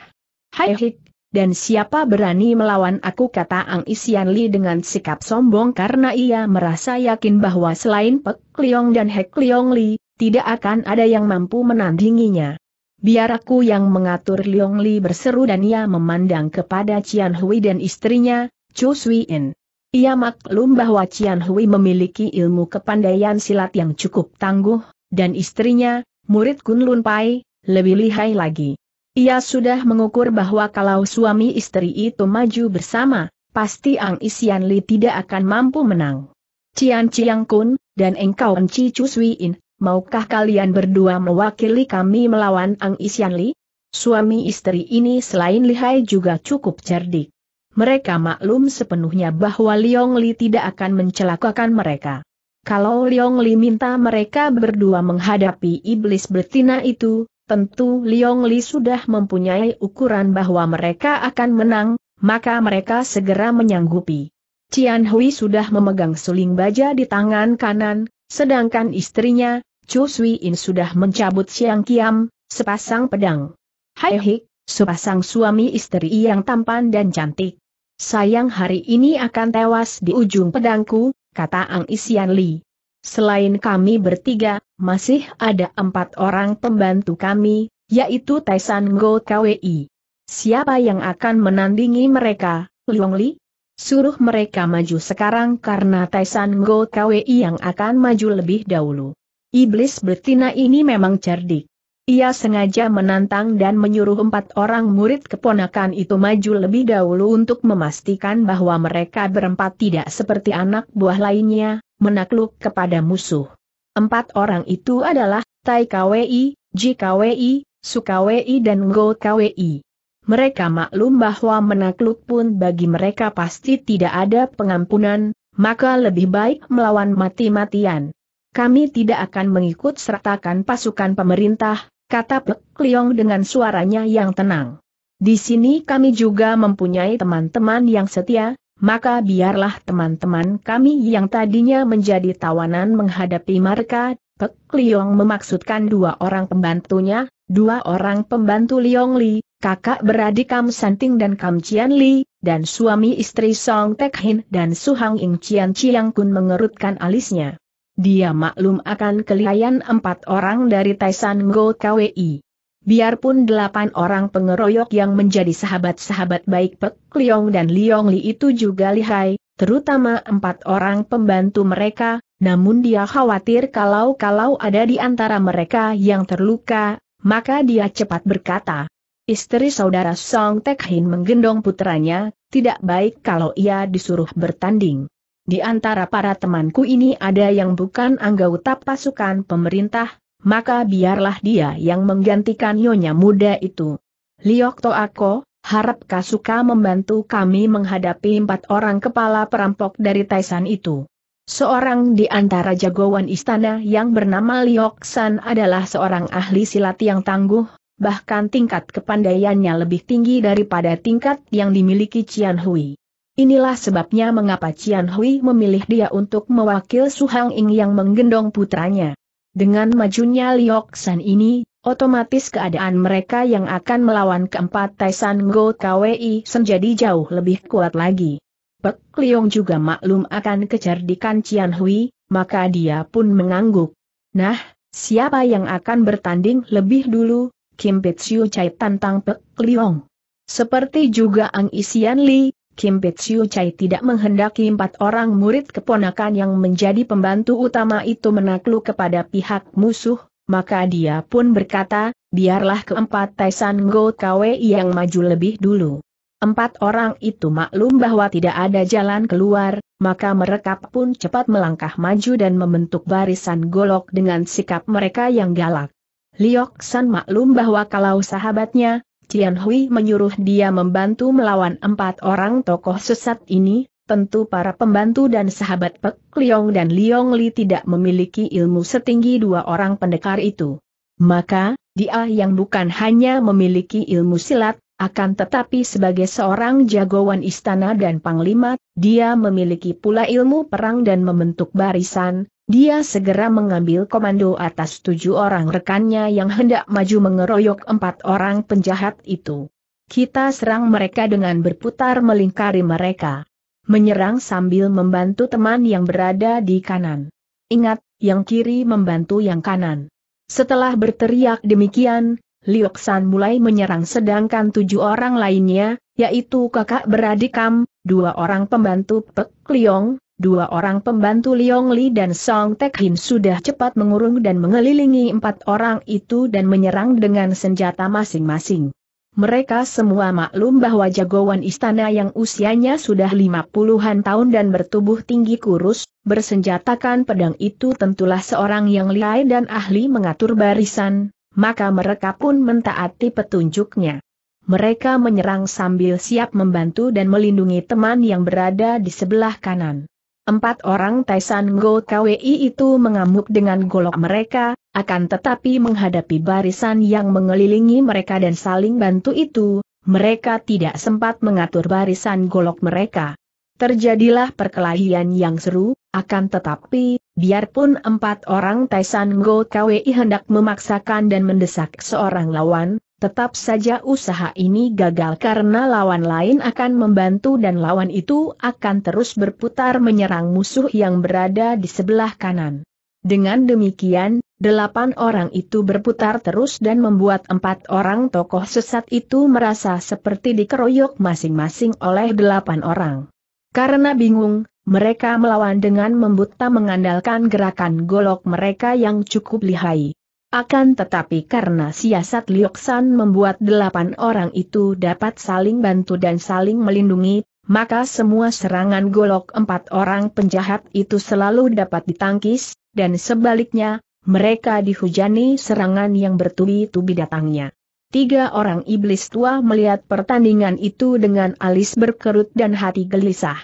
Hai Hik dan siapa berani melawan aku kata Ang Isian Li dengan sikap sombong karena ia merasa yakin bahwa selain Pek Liong dan Hek Liong Li, tidak akan ada yang mampu menandinginya. Biar aku yang mengatur Liong Li berseru dan ia memandang kepada Cian Hui dan istrinya, Chu Sui In. Ia maklum bahwa Cian Hui memiliki ilmu kepandaian silat yang cukup tangguh, dan istrinya, murid Kun Lun Pai, lebih lihai lagi. Ia sudah mengukur bahwa kalau suami istri itu maju bersama, pasti Ang Isian Li tidak akan mampu menang. Cian Ciang Kun, dan engkau Enci In, maukah kalian berdua mewakili kami melawan Ang Isian Li? Suami istri ini selain lihai juga cukup cerdik. Mereka maklum sepenuhnya bahwa Liong Li tidak akan mencelakakan mereka. Kalau Liong Li minta mereka berdua menghadapi iblis betina itu, tentu Liong Li sudah mempunyai ukuran bahwa mereka akan menang, maka mereka segera menyanggupi. Cian Hui sudah memegang suling baja di tangan kanan, sedangkan istrinya, Chu Sui In sudah mencabut siang kiam, sepasang pedang. Hai Hik, sepasang suami istri yang tampan dan cantik. Sayang hari ini akan tewas di ujung pedangku, kata Ang Isian Li. Selain kami bertiga, masih ada empat orang pembantu kami, yaitu Taisan Go KWI. Siapa yang akan menandingi mereka, Luong Li? Suruh mereka maju sekarang karena Taisan Go KWI yang akan maju lebih dahulu. Iblis betina ini memang cerdik. Ia sengaja menantang dan menyuruh empat orang murid keponakan itu maju lebih dahulu untuk memastikan bahwa mereka berempat tidak seperti anak buah lainnya, menakluk kepada musuh. Empat orang itu adalah Tai KWI, Ji KWI, Su KWI dan Ngo KWI. Mereka maklum bahwa menakluk pun bagi mereka pasti tidak ada pengampunan, maka lebih baik melawan mati-matian. Kami tidak akan mengikut sertakan pasukan pemerintah, kata Pek Liong dengan suaranya yang tenang. Di sini kami juga mempunyai teman-teman yang setia, maka biarlah teman-teman kami yang tadinya menjadi tawanan menghadapi mereka. Pek Liong memaksudkan dua orang pembantunya, dua orang pembantu Liong Li, kakak beradik Kam Santing dan Kam Cian Li, dan suami istri Song Tek Hin dan Hang Ing Cian Ciang Kun mengerutkan alisnya. Dia maklum akan kelihayan empat orang dari Taisan Go KWI. Biarpun delapan orang pengeroyok yang menjadi sahabat-sahabat baik Pek Liong dan Liong Li itu juga lihai, terutama empat orang pembantu mereka, namun dia khawatir kalau-kalau ada di antara mereka yang terluka, maka dia cepat berkata. Istri saudara Song Tek Hin menggendong putranya, tidak baik kalau ia disuruh bertanding. Di antara para temanku ini ada yang bukan anggota pasukan pemerintah, maka biarlah dia yang menggantikan nyonya muda itu. Liok Toako, harap Kasuka membantu kami menghadapi empat orang kepala perampok dari Taisan itu. Seorang di antara jagoan istana yang bernama Lioksan adalah seorang ahli silat yang tangguh, bahkan tingkat kepandaiannya lebih tinggi daripada tingkat yang dimiliki Qian Hui. Inilah sebabnya mengapa Cian Hui memilih dia untuk mewakil Su Hang Ing yang menggendong putranya. Dengan majunya Liok San ini, otomatis keadaan mereka yang akan melawan keempat Taisan Go KWI menjadi jauh lebih kuat lagi. Pek Liong juga maklum akan kecerdikan Cian Hui, maka dia pun mengangguk. Nah, siapa yang akan bertanding lebih dulu? Kim Pitsiu Chai tantang Pek Liong. Seperti juga Ang Isian Li, Kim Betsiu Chai tidak menghendaki empat orang murid keponakan yang menjadi pembantu utama itu menakluk kepada pihak musuh, maka dia pun berkata, biarlah keempat Taisan Go Kwe yang maju lebih dulu. Empat orang itu maklum bahwa tidak ada jalan keluar, maka mereka pun cepat melangkah maju dan membentuk barisan golok dengan sikap mereka yang galak. Liok San maklum bahwa kalau sahabatnya, Cian Hui menyuruh dia membantu melawan empat orang tokoh sesat ini, tentu para pembantu dan sahabat Pek Liong dan Liong Li tidak memiliki ilmu setinggi dua orang pendekar itu. Maka, dia yang bukan hanya memiliki ilmu silat, akan tetapi sebagai seorang jagoan istana dan panglima, dia memiliki pula ilmu perang dan membentuk barisan, dia segera mengambil komando atas tujuh orang rekannya yang hendak maju mengeroyok empat orang penjahat itu. Kita serang mereka dengan berputar melingkari mereka. Menyerang sambil membantu teman yang berada di kanan. Ingat, yang kiri membantu yang kanan. Setelah berteriak demikian, Lioksan mulai menyerang sedangkan tujuh orang lainnya, yaitu kakak beradik Kam, dua orang pembantu Pek Liong, dua orang pembantu Liong Li dan Song Tek Hin sudah cepat mengurung dan mengelilingi empat orang itu dan menyerang dengan senjata masing-masing. Mereka semua maklum bahwa jagoan istana yang usianya sudah lima puluhan tahun dan bertubuh tinggi kurus, bersenjatakan pedang itu tentulah seorang yang lihai dan ahli mengatur barisan, maka mereka pun mentaati petunjuknya. Mereka menyerang sambil siap membantu dan melindungi teman yang berada di sebelah kanan. Empat orang Taisan Go KWI itu mengamuk dengan golok mereka, akan tetapi menghadapi barisan yang mengelilingi mereka dan saling bantu itu, mereka tidak sempat mengatur barisan golok mereka. Terjadilah perkelahian yang seru, akan tetapi, biarpun empat orang Taisan Go KWI hendak memaksakan dan mendesak seorang lawan, Tetap saja usaha ini gagal karena lawan lain akan membantu dan lawan itu akan terus berputar menyerang musuh yang berada di sebelah kanan. Dengan demikian, delapan orang itu berputar terus dan membuat empat orang tokoh sesat itu merasa seperti dikeroyok masing-masing oleh delapan orang. Karena bingung, mereka melawan dengan membuta mengandalkan gerakan golok mereka yang cukup lihai. Akan tetapi karena siasat Lioksan membuat delapan orang itu dapat saling bantu dan saling melindungi, maka semua serangan golok empat orang penjahat itu selalu dapat ditangkis, dan sebaliknya, mereka dihujani serangan yang bertubi-tubi datangnya. Tiga orang iblis tua melihat pertandingan itu dengan alis berkerut dan hati gelisah.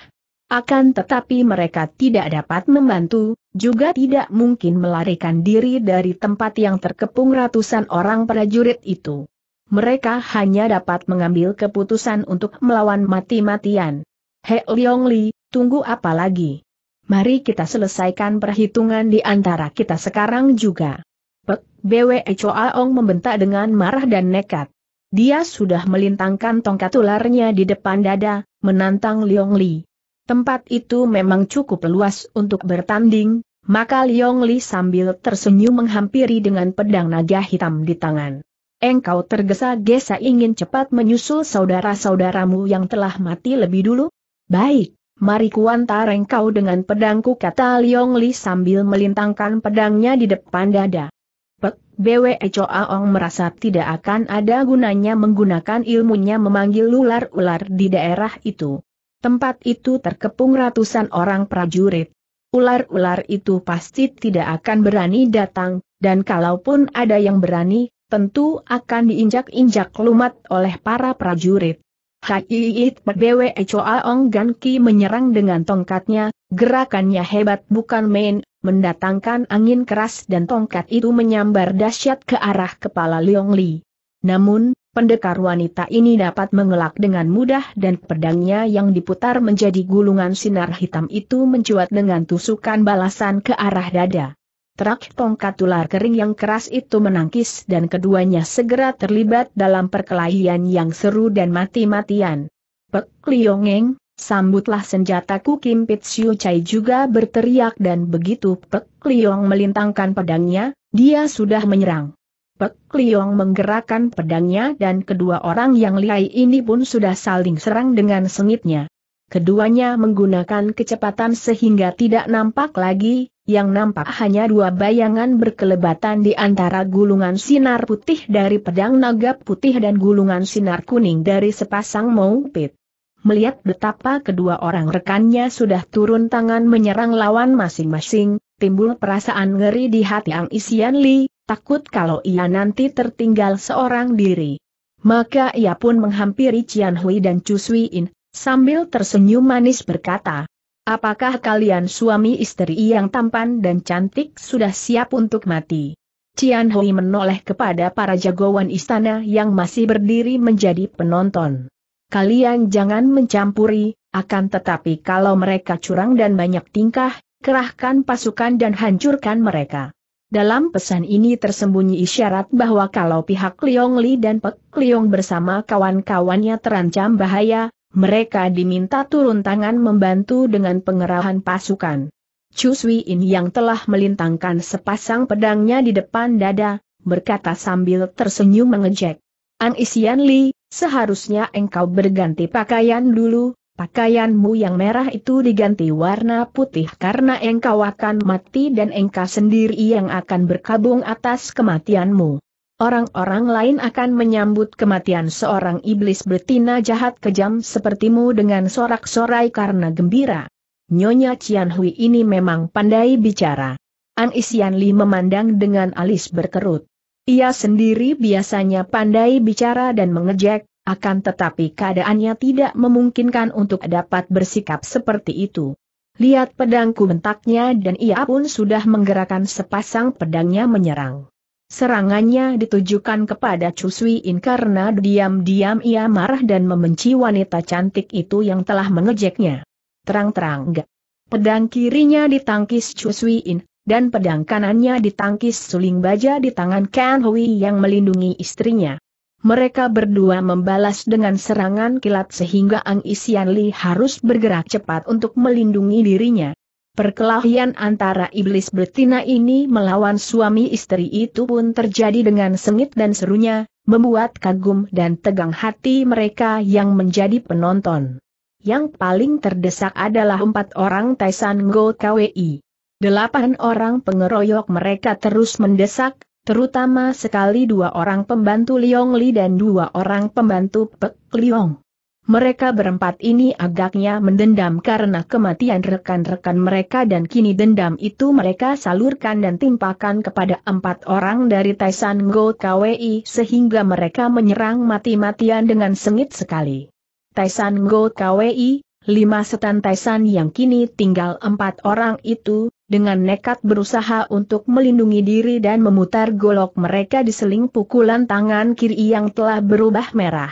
Akan tetapi mereka tidak dapat membantu, juga tidak mungkin melarikan diri dari tempat yang terkepung ratusan orang prajurit itu. Mereka hanya dapat mengambil keputusan untuk melawan mati-matian. He Leong Li, tunggu apa lagi? Mari kita selesaikan perhitungan di antara kita sekarang juga. Pek, Bwe Ong membentak dengan marah dan nekat. Dia sudah melintangkan tongkat ularnya di depan dada, menantang Leong Li. Tempat itu memang cukup luas untuk bertanding, maka Liong Li sambil tersenyum menghampiri dengan pedang naga hitam di tangan. Engkau tergesa-gesa ingin cepat menyusul saudara-saudaramu yang telah mati lebih dulu? Baik, mari kuantar engkau dengan pedangku kata Liong Li sambil melintangkan pedangnya di depan dada. Pek, Bwe Aong merasa tidak akan ada gunanya menggunakan ilmunya memanggil ular-ular di daerah itu. Tempat itu terkepung ratusan orang prajurit. Ular-ular itu pasti tidak akan berani datang, dan kalaupun ada yang berani, tentu akan diinjak-injak lumat oleh para prajurit. Haiit Bwe Choa Ong Gan Ki menyerang dengan tongkatnya, gerakannya hebat bukan main, mendatangkan angin keras dan tongkat itu menyambar dahsyat ke arah kepala Leong Li. Namun, pendekar wanita ini dapat mengelak dengan mudah dan pedangnya yang diputar menjadi gulungan sinar hitam itu mencuat dengan tusukan balasan ke arah dada. Terak tongkat ular kering yang keras itu menangkis dan keduanya segera terlibat dalam perkelahian yang seru dan mati-matian. Pek Liongeng, sambutlah senjataku Kim Pitsiu Chai juga berteriak dan begitu Pek Liong melintangkan pedangnya, dia sudah menyerang. Pek Liong menggerakkan pedangnya dan kedua orang yang lihai ini pun sudah saling serang dengan sengitnya. Keduanya menggunakan kecepatan sehingga tidak nampak lagi, yang nampak hanya dua bayangan berkelebatan di antara gulungan sinar putih dari pedang naga putih dan gulungan sinar kuning dari sepasang maupit. Melihat betapa kedua orang rekannya sudah turun tangan menyerang lawan masing-masing, timbul perasaan ngeri di hati Ang Isian Li, takut kalau ia nanti tertinggal seorang diri. Maka ia pun menghampiri Cian Hui dan Chu Sui In, sambil tersenyum manis berkata, Apakah kalian suami istri yang tampan dan cantik sudah siap untuk mati? Cian Hui menoleh kepada para jagoan istana yang masih berdiri menjadi penonton. Kalian jangan mencampuri, akan tetapi kalau mereka curang dan banyak tingkah, kerahkan pasukan dan hancurkan mereka. Dalam pesan ini tersembunyi isyarat bahwa kalau pihak Liong Li dan Pek Liong bersama kawan-kawannya terancam bahaya, mereka diminta turun tangan membantu dengan pengerahan pasukan. Chu Sui In yang telah melintangkan sepasang pedangnya di depan dada, berkata sambil tersenyum mengejek. Ang Isian Li, seharusnya engkau berganti pakaian dulu, Pakaianmu yang merah itu diganti warna putih karena engkau akan mati dan engkau sendiri yang akan berkabung atas kematianmu. Orang-orang lain akan menyambut kematian seorang iblis betina jahat kejam sepertimu dengan sorak-sorai karena gembira. Nyonya Cian Hui ini memang pandai bicara. An Isian memandang dengan alis berkerut. Ia sendiri biasanya pandai bicara dan mengejek, akan tetapi keadaannya tidak memungkinkan untuk dapat bersikap seperti itu. Lihat pedangku bentaknya dan ia pun sudah menggerakkan sepasang pedangnya menyerang. Serangannya ditujukan kepada In karena diam-diam ia marah dan membenci wanita cantik itu yang telah mengejeknya. Terang-terang enggak. Pedang kirinya ditangkis In, dan pedang kanannya ditangkis suling baja di tangan Kan Hui yang melindungi istrinya mereka berdua membalas dengan serangan kilat sehingga Ang Isian Li harus bergerak cepat untuk melindungi dirinya. Perkelahian antara iblis betina ini melawan suami istri itu pun terjadi dengan sengit dan serunya, membuat kagum dan tegang hati mereka yang menjadi penonton. Yang paling terdesak adalah empat orang Taisan Go KWI. Delapan orang pengeroyok mereka terus mendesak, terutama sekali dua orang pembantu Liong Li dan dua orang pembantu Pek Liong. Mereka berempat ini agaknya mendendam karena kematian rekan-rekan mereka dan kini dendam itu mereka salurkan dan timpakan kepada empat orang dari Taisan Go KWI sehingga mereka menyerang mati-matian dengan sengit sekali. Taisan Go KWI, lima setan Taisan yang kini tinggal empat orang itu, dengan nekat berusaha untuk melindungi diri dan memutar golok mereka di seling pukulan tangan kiri yang telah berubah merah.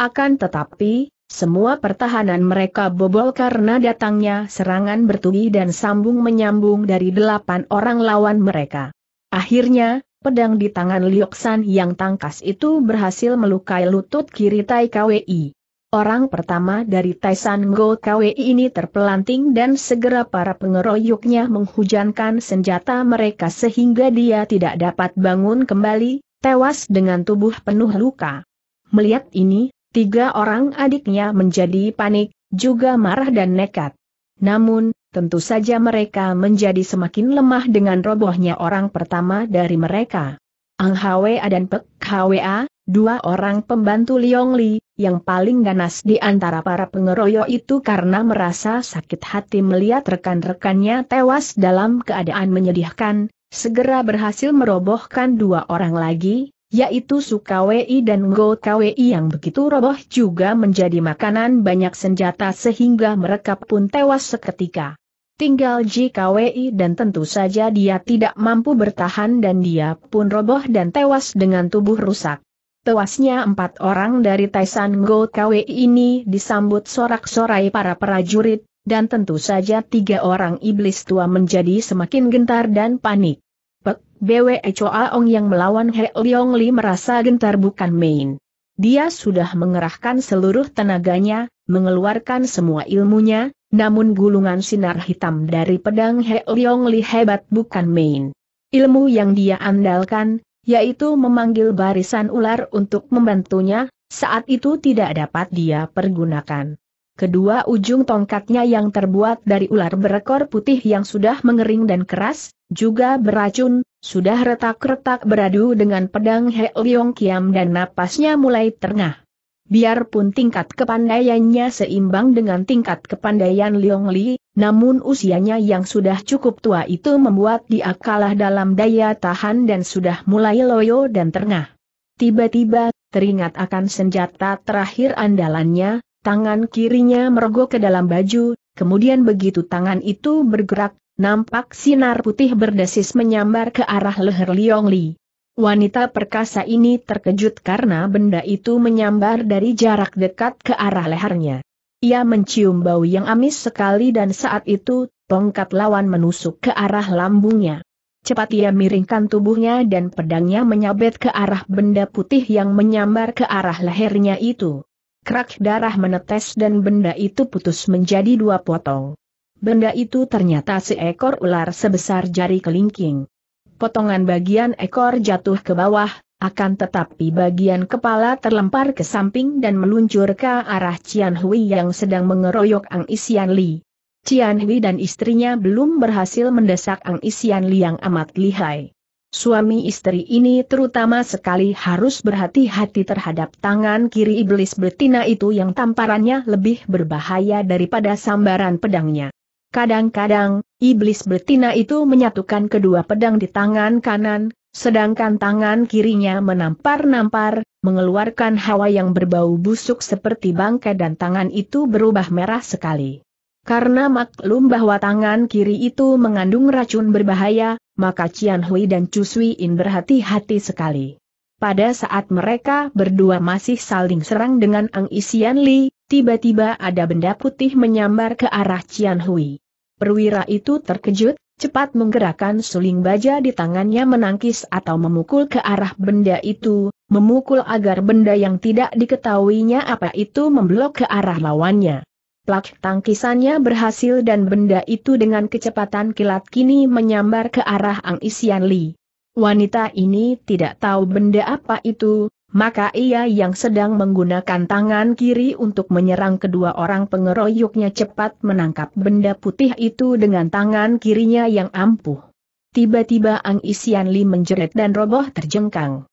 Akan tetapi, semua pertahanan mereka bobol karena datangnya serangan bertubi dan sambung menyambung dari delapan orang lawan mereka. Akhirnya, pedang di tangan Lioksan yang tangkas itu berhasil melukai lutut kiri Tai KWI. Orang pertama dari Taisan Go Kwi ini terpelanting dan segera para pengeroyoknya menghujankan senjata mereka sehingga dia tidak dapat bangun kembali, tewas dengan tubuh penuh luka. Melihat ini, tiga orang adiknya menjadi panik, juga marah dan nekat. Namun, tentu saja mereka menjadi semakin lemah dengan robohnya orang pertama dari mereka. Ang Hwa dan Pek Hwa, dua orang pembantu Liong Li, yang paling ganas di antara para pengeroyok itu karena merasa sakit hati melihat rekan-rekannya tewas dalam keadaan menyedihkan, segera berhasil merobohkan dua orang lagi, yaitu Sukawei dan Ngo Kwei yang begitu roboh juga menjadi makanan banyak senjata sehingga mereka pun tewas seketika. Tinggal JKWI dan tentu saja dia tidak mampu bertahan dan dia pun roboh dan tewas dengan tubuh rusak. Tewasnya empat orang dari Taisan Go KW ini disambut sorak-sorai para prajurit, dan tentu saja tiga orang iblis tua menjadi semakin gentar dan panik. Pek Bwe Choa Ong yang melawan He Leong Li merasa gentar bukan main. Dia sudah mengerahkan seluruh tenaganya, mengeluarkan semua ilmunya, namun gulungan sinar hitam dari pedang He Leong Li hebat bukan main. Ilmu yang dia andalkan, yaitu memanggil barisan ular untuk membantunya, saat itu tidak dapat dia pergunakan. Kedua ujung tongkatnya yang terbuat dari ular berekor putih yang sudah mengering dan keras, juga beracun, sudah retak-retak beradu dengan pedang He Leong Kiam dan napasnya mulai terengah. Biarpun tingkat kepandaiannya seimbang dengan tingkat kepandaian Liong Li, namun usianya yang sudah cukup tua itu membuat dia kalah dalam daya tahan dan sudah mulai loyo dan terengah. Tiba-tiba, teringat akan senjata terakhir andalannya, tangan kirinya mergo ke dalam baju, kemudian begitu tangan itu bergerak, nampak sinar putih berdesis menyambar ke arah leher Liong Li. Wanita perkasa ini terkejut karena benda itu menyambar dari jarak dekat ke arah lehernya. Ia mencium bau yang amis sekali dan saat itu, tongkat lawan menusuk ke arah lambungnya. Cepat ia miringkan tubuhnya dan pedangnya menyabet ke arah benda putih yang menyambar ke arah lehernya itu. Krak darah menetes dan benda itu putus menjadi dua potong. Benda itu ternyata seekor ular sebesar jari kelingking potongan bagian ekor jatuh ke bawah, akan tetapi bagian kepala terlempar ke samping dan meluncur ke arah Cian Hui yang sedang mengeroyok Ang Isian Li. Cian Hui dan istrinya belum berhasil mendesak Ang Isian Li yang amat lihai. Suami istri ini terutama sekali harus berhati-hati terhadap tangan kiri iblis betina itu yang tamparannya lebih berbahaya daripada sambaran pedangnya. Kadang-kadang, iblis betina itu menyatukan kedua pedang di tangan kanan, sedangkan tangan kirinya menampar-nampar, mengeluarkan hawa yang berbau busuk seperti bangkai dan tangan itu berubah merah sekali. Karena maklum bahwa tangan kiri itu mengandung racun berbahaya, maka Cian Hui dan Chu Sui In berhati-hati sekali. Pada saat mereka berdua masih saling serang dengan Ang Isian Li, tiba-tiba ada benda putih menyambar ke arah Cian Hui. Perwira itu terkejut, cepat menggerakkan suling baja di tangannya menangkis atau memukul ke arah benda itu, memukul agar benda yang tidak diketahuinya apa itu memblok ke arah lawannya. Plak tangkisannya berhasil dan benda itu dengan kecepatan kilat kini menyambar ke arah Ang Isian Li. Wanita ini tidak tahu benda apa itu, maka ia yang sedang menggunakan tangan kiri untuk menyerang kedua orang pengeroyoknya cepat menangkap benda putih itu dengan tangan kirinya yang ampuh. Tiba-tiba Ang Isian Li menjerit dan roboh terjengkang.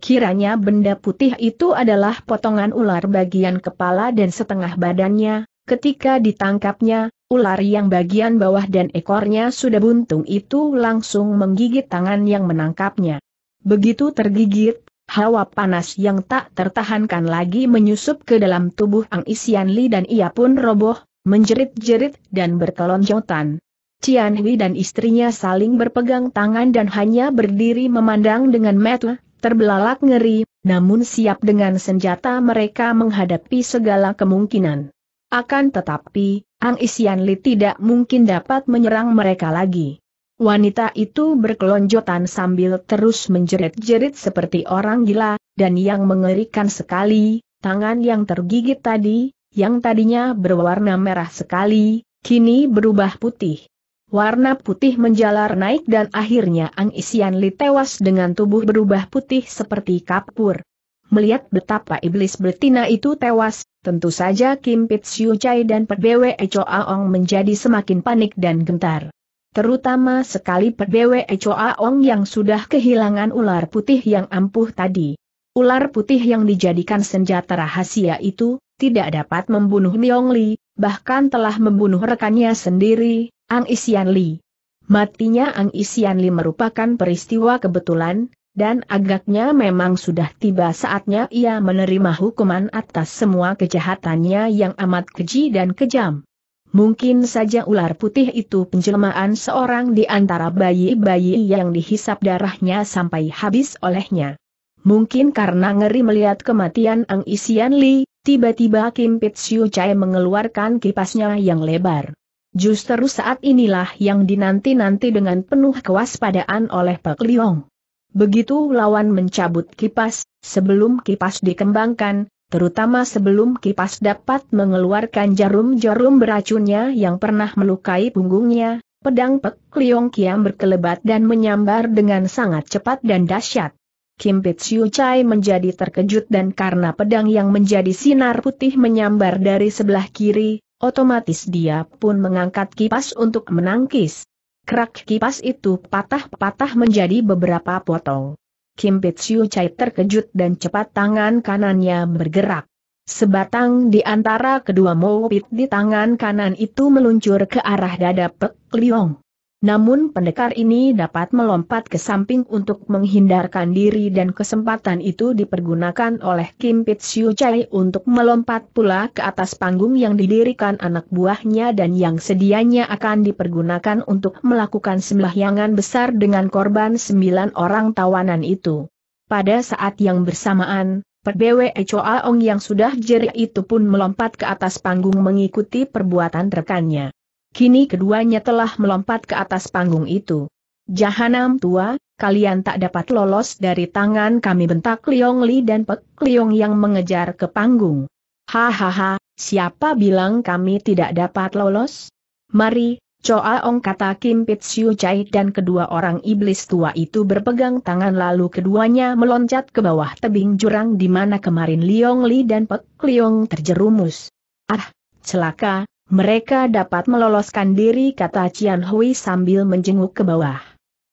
Kiranya benda putih itu adalah potongan ular bagian kepala dan setengah badannya, Ketika ditangkapnya, ular yang bagian bawah dan ekornya sudah buntung itu langsung menggigit tangan yang menangkapnya. Begitu tergigit, Hawa panas yang tak tertahankan lagi menyusup ke dalam tubuh Ang Isian Li dan ia pun roboh, menjerit-jerit dan berkelonjotan. Cian Hui dan istrinya saling berpegang tangan dan hanya berdiri memandang dengan mata terbelalak ngeri, namun siap dengan senjata mereka menghadapi segala kemungkinan. Akan tetapi, Ang Isian Li tidak mungkin dapat menyerang mereka lagi. Wanita itu berkelonjotan sambil terus menjerit-jerit seperti orang gila, dan yang mengerikan sekali, tangan yang tergigit tadi, yang tadinya berwarna merah sekali, kini berubah putih. Warna putih menjalar naik dan akhirnya Ang Isian Li tewas dengan tubuh berubah putih seperti kapur. Melihat betapa iblis betina itu tewas, tentu saja Kim Pit Siu Chai dan Pek Bwe Cho Aong menjadi semakin panik dan gentar terutama sekali PBWE ong yang sudah kehilangan ular putih yang ampuh tadi. Ular putih yang dijadikan senjata rahasia itu, tidak dapat membunuh Niong Li, bahkan telah membunuh rekannya sendiri, Ang Isian Li. Matinya Ang Isian Li merupakan peristiwa kebetulan, dan agaknya memang sudah tiba saatnya ia menerima hukuman atas semua kejahatannya yang amat keji dan kejam. Mungkin saja ular putih itu penjelmaan seorang di antara bayi-bayi yang dihisap darahnya sampai habis olehnya. Mungkin karena ngeri melihat kematian Ang Isian Li, tiba-tiba Kim Pitsiu Chai mengeluarkan kipasnya yang lebar. Justru saat inilah yang dinanti-nanti dengan penuh kewaspadaan oleh Pak Liong. Begitu lawan mencabut kipas, sebelum kipas dikembangkan, terutama sebelum kipas dapat mengeluarkan jarum-jarum beracunnya yang pernah melukai punggungnya, pedang Pek Liong Kiam berkelebat dan menyambar dengan sangat cepat dan dahsyat. Kim Pitsiu Chai menjadi terkejut dan karena pedang yang menjadi sinar putih menyambar dari sebelah kiri, otomatis dia pun mengangkat kipas untuk menangkis. Kerak kipas itu patah-patah menjadi beberapa potong. Kim Petsiu Chai terkejut dan cepat tangan kanannya bergerak. Sebatang di antara kedua mopit di tangan kanan itu meluncur ke arah dada Pek Liong. Namun pendekar ini dapat melompat ke samping untuk menghindarkan diri dan kesempatan itu dipergunakan oleh Kim Pit Siu Chai untuk melompat pula ke atas panggung yang didirikan anak buahnya dan yang sedianya akan dipergunakan untuk melakukan sembahyangan besar dengan korban sembilan orang tawanan itu. Pada saat yang bersamaan, Perbewe Choa Ong yang sudah jerik itu pun melompat ke atas panggung mengikuti perbuatan rekannya. Kini keduanya telah melompat ke atas panggung itu. Jahanam tua, kalian tak dapat lolos dari tangan kami bentak Liong Li dan Pek Liong yang mengejar ke panggung. Hahaha, siapa bilang kami tidak dapat lolos? Mari, Choa Ong kata Kim Siu Chai dan kedua orang iblis tua itu berpegang tangan lalu keduanya meloncat ke bawah tebing jurang di mana kemarin Liong Li dan Pek Liong terjerumus. Ah, celaka, mereka dapat meloloskan diri kata Cian Hui sambil menjenguk ke bawah.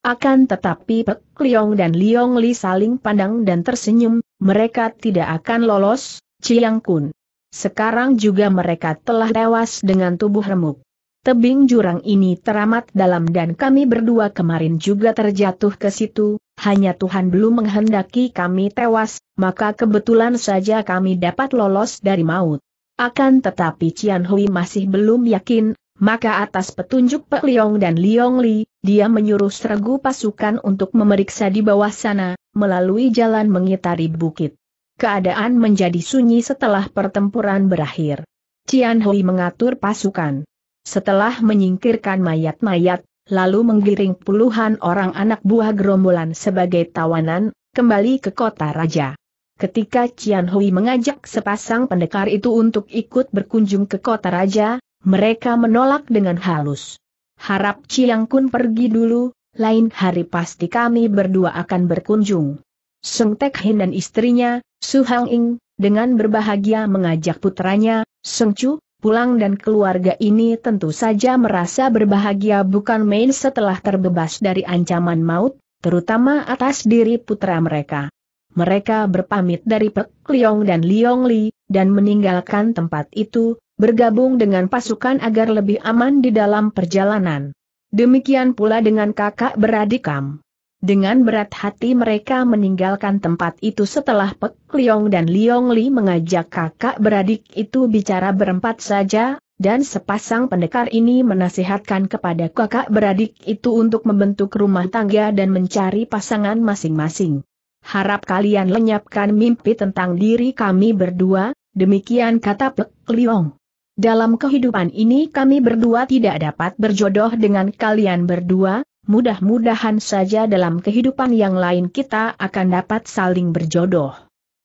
Akan tetapi Pek Liong dan Liong Li saling pandang dan tersenyum, mereka tidak akan lolos, Chiang Kun. Sekarang juga mereka telah tewas dengan tubuh remuk. Tebing jurang ini teramat dalam dan kami berdua kemarin juga terjatuh ke situ, hanya Tuhan belum menghendaki kami tewas, maka kebetulan saja kami dapat lolos dari maut. Akan tetapi Cian Hui masih belum yakin, maka atas petunjuk Pe Liong dan Liong Li, dia menyuruh seregu pasukan untuk memeriksa di bawah sana, melalui jalan mengitari bukit. Keadaan menjadi sunyi setelah pertempuran berakhir. Cian Hui mengatur pasukan. Setelah menyingkirkan mayat-mayat, lalu menggiring puluhan orang anak buah gerombolan sebagai tawanan, kembali ke kota raja. Ketika Cian Hui mengajak sepasang pendekar itu untuk ikut berkunjung ke kota raja, mereka menolak dengan halus. Harap Ciang Kun pergi dulu, lain hari pasti kami berdua akan berkunjung. Seng Tek Hin dan istrinya, Su Hang Ing, dengan berbahagia mengajak putranya, Seng Chu, pulang dan keluarga ini tentu saja merasa berbahagia bukan main setelah terbebas dari ancaman maut, terutama atas diri putra mereka mereka berpamit dari Pek Liong dan Liong Li, dan meninggalkan tempat itu, bergabung dengan pasukan agar lebih aman di dalam perjalanan. Demikian pula dengan kakak beradik Kam. Dengan berat hati mereka meninggalkan tempat itu setelah Pek Liong dan Liong Li mengajak kakak beradik itu bicara berempat saja, dan sepasang pendekar ini menasihatkan kepada kakak beradik itu untuk membentuk rumah tangga dan mencari pasangan masing-masing harap kalian lenyapkan mimpi tentang diri kami berdua, demikian kata Pek Liong. Dalam kehidupan ini kami berdua tidak dapat berjodoh dengan kalian berdua, mudah-mudahan saja dalam kehidupan yang lain kita akan dapat saling berjodoh.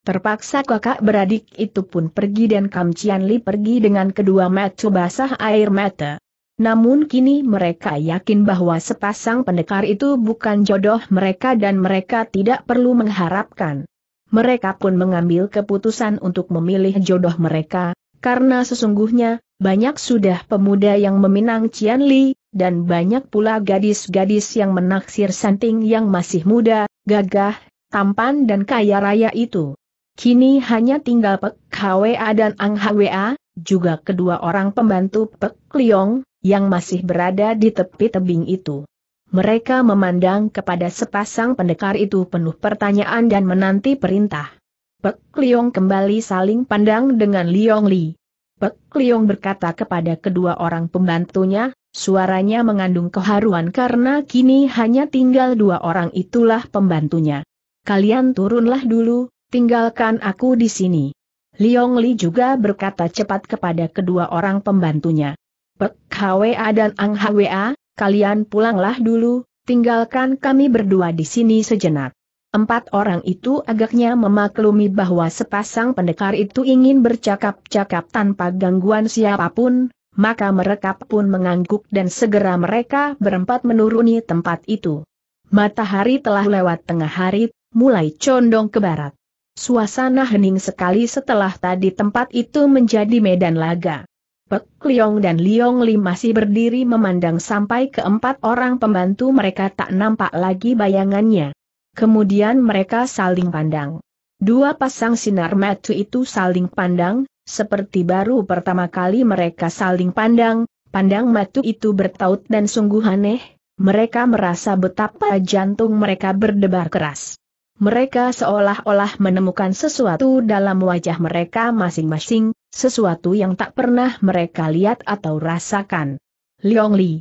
Terpaksa kakak beradik itu pun pergi dan Kam Cian Li pergi dengan kedua mata basah air mata. Namun kini mereka yakin bahwa sepasang pendekar itu bukan jodoh mereka dan mereka tidak perlu mengharapkan. Mereka pun mengambil keputusan untuk memilih jodoh mereka, karena sesungguhnya, banyak sudah pemuda yang meminang Cian Li, dan banyak pula gadis-gadis yang menaksir santing yang masih muda, gagah, tampan dan kaya raya itu. Kini hanya tinggal Pek Hwa dan Ang Hwa, juga kedua orang pembantu Pek Liong, yang masih berada di tepi tebing itu. Mereka memandang kepada sepasang pendekar itu penuh pertanyaan dan menanti perintah. Pek Liong kembali saling pandang dengan Liong Li. Pek Liong berkata kepada kedua orang pembantunya, suaranya mengandung keharuan karena kini hanya tinggal dua orang itulah pembantunya. Kalian turunlah dulu, tinggalkan aku di sini. Liong Li juga berkata cepat kepada kedua orang pembantunya. Pek HWA dan Ang HWA, kalian pulanglah dulu, tinggalkan kami berdua di sini sejenak. Empat orang itu agaknya memaklumi bahwa sepasang pendekar itu ingin bercakap-cakap tanpa gangguan siapapun, maka mereka pun mengangguk dan segera mereka berempat menuruni tempat itu. Matahari telah lewat tengah hari, mulai condong ke barat. Suasana hening sekali setelah tadi tempat itu menjadi medan laga. Pek Liong dan Liong Li masih berdiri memandang sampai keempat orang pembantu mereka tak nampak lagi bayangannya. Kemudian mereka saling pandang. Dua pasang sinar mata itu saling pandang, seperti baru pertama kali mereka saling pandang, pandang mata itu bertaut dan sungguh aneh, mereka merasa betapa jantung mereka berdebar keras. Mereka seolah-olah menemukan sesuatu dalam wajah mereka masing-masing, sesuatu yang tak pernah mereka lihat atau rasakan. Liong Li.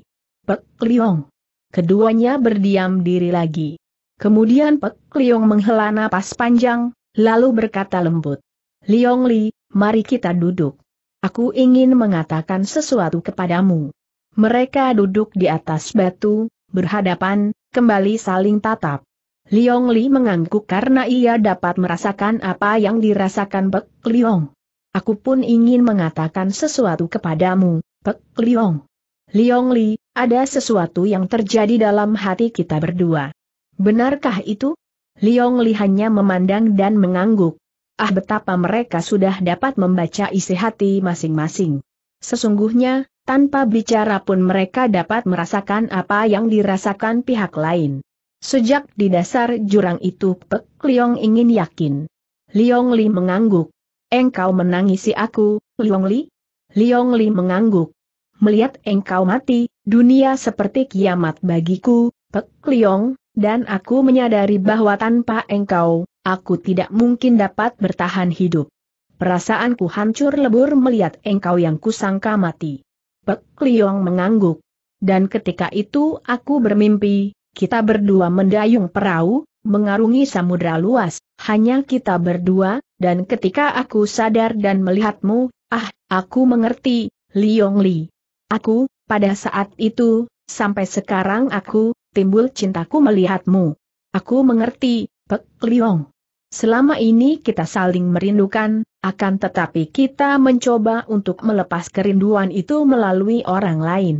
Pek Liong. Keduanya berdiam diri lagi. Kemudian Pek Liong menghela napas panjang, lalu berkata lembut. Liong Li, mari kita duduk. Aku ingin mengatakan sesuatu kepadamu. Mereka duduk di atas batu, berhadapan, kembali saling tatap. Liong Li mengangguk karena ia dapat merasakan apa yang dirasakan Pek Liong. Aku pun ingin mengatakan sesuatu kepadamu, Pek Liong. Liong Li, ada sesuatu yang terjadi dalam hati kita berdua. Benarkah itu? Liong Li hanya memandang dan mengangguk. Ah betapa mereka sudah dapat membaca isi hati masing-masing. Sesungguhnya, tanpa bicara pun mereka dapat merasakan apa yang dirasakan pihak lain. Sejak di dasar jurang itu Pek Liong ingin yakin. Liong Li mengangguk. Engkau menangisi aku, Liong Li? Liong Li mengangguk. Melihat engkau mati, dunia seperti kiamat bagiku, Pek Liong, dan aku menyadari bahwa tanpa engkau, aku tidak mungkin dapat bertahan hidup. Perasaanku hancur lebur melihat engkau yang kusangka mati. Pek Liong mengangguk. Dan ketika itu aku bermimpi, kita berdua mendayung perahu, mengarungi samudra luas, hanya kita berdua, dan ketika aku sadar dan melihatmu, ah, aku mengerti, Liong Li. Aku, pada saat itu, sampai sekarang aku, timbul cintaku melihatmu. Aku mengerti, Pek Liong. Selama ini kita saling merindukan, akan tetapi kita mencoba untuk melepas kerinduan itu melalui orang lain.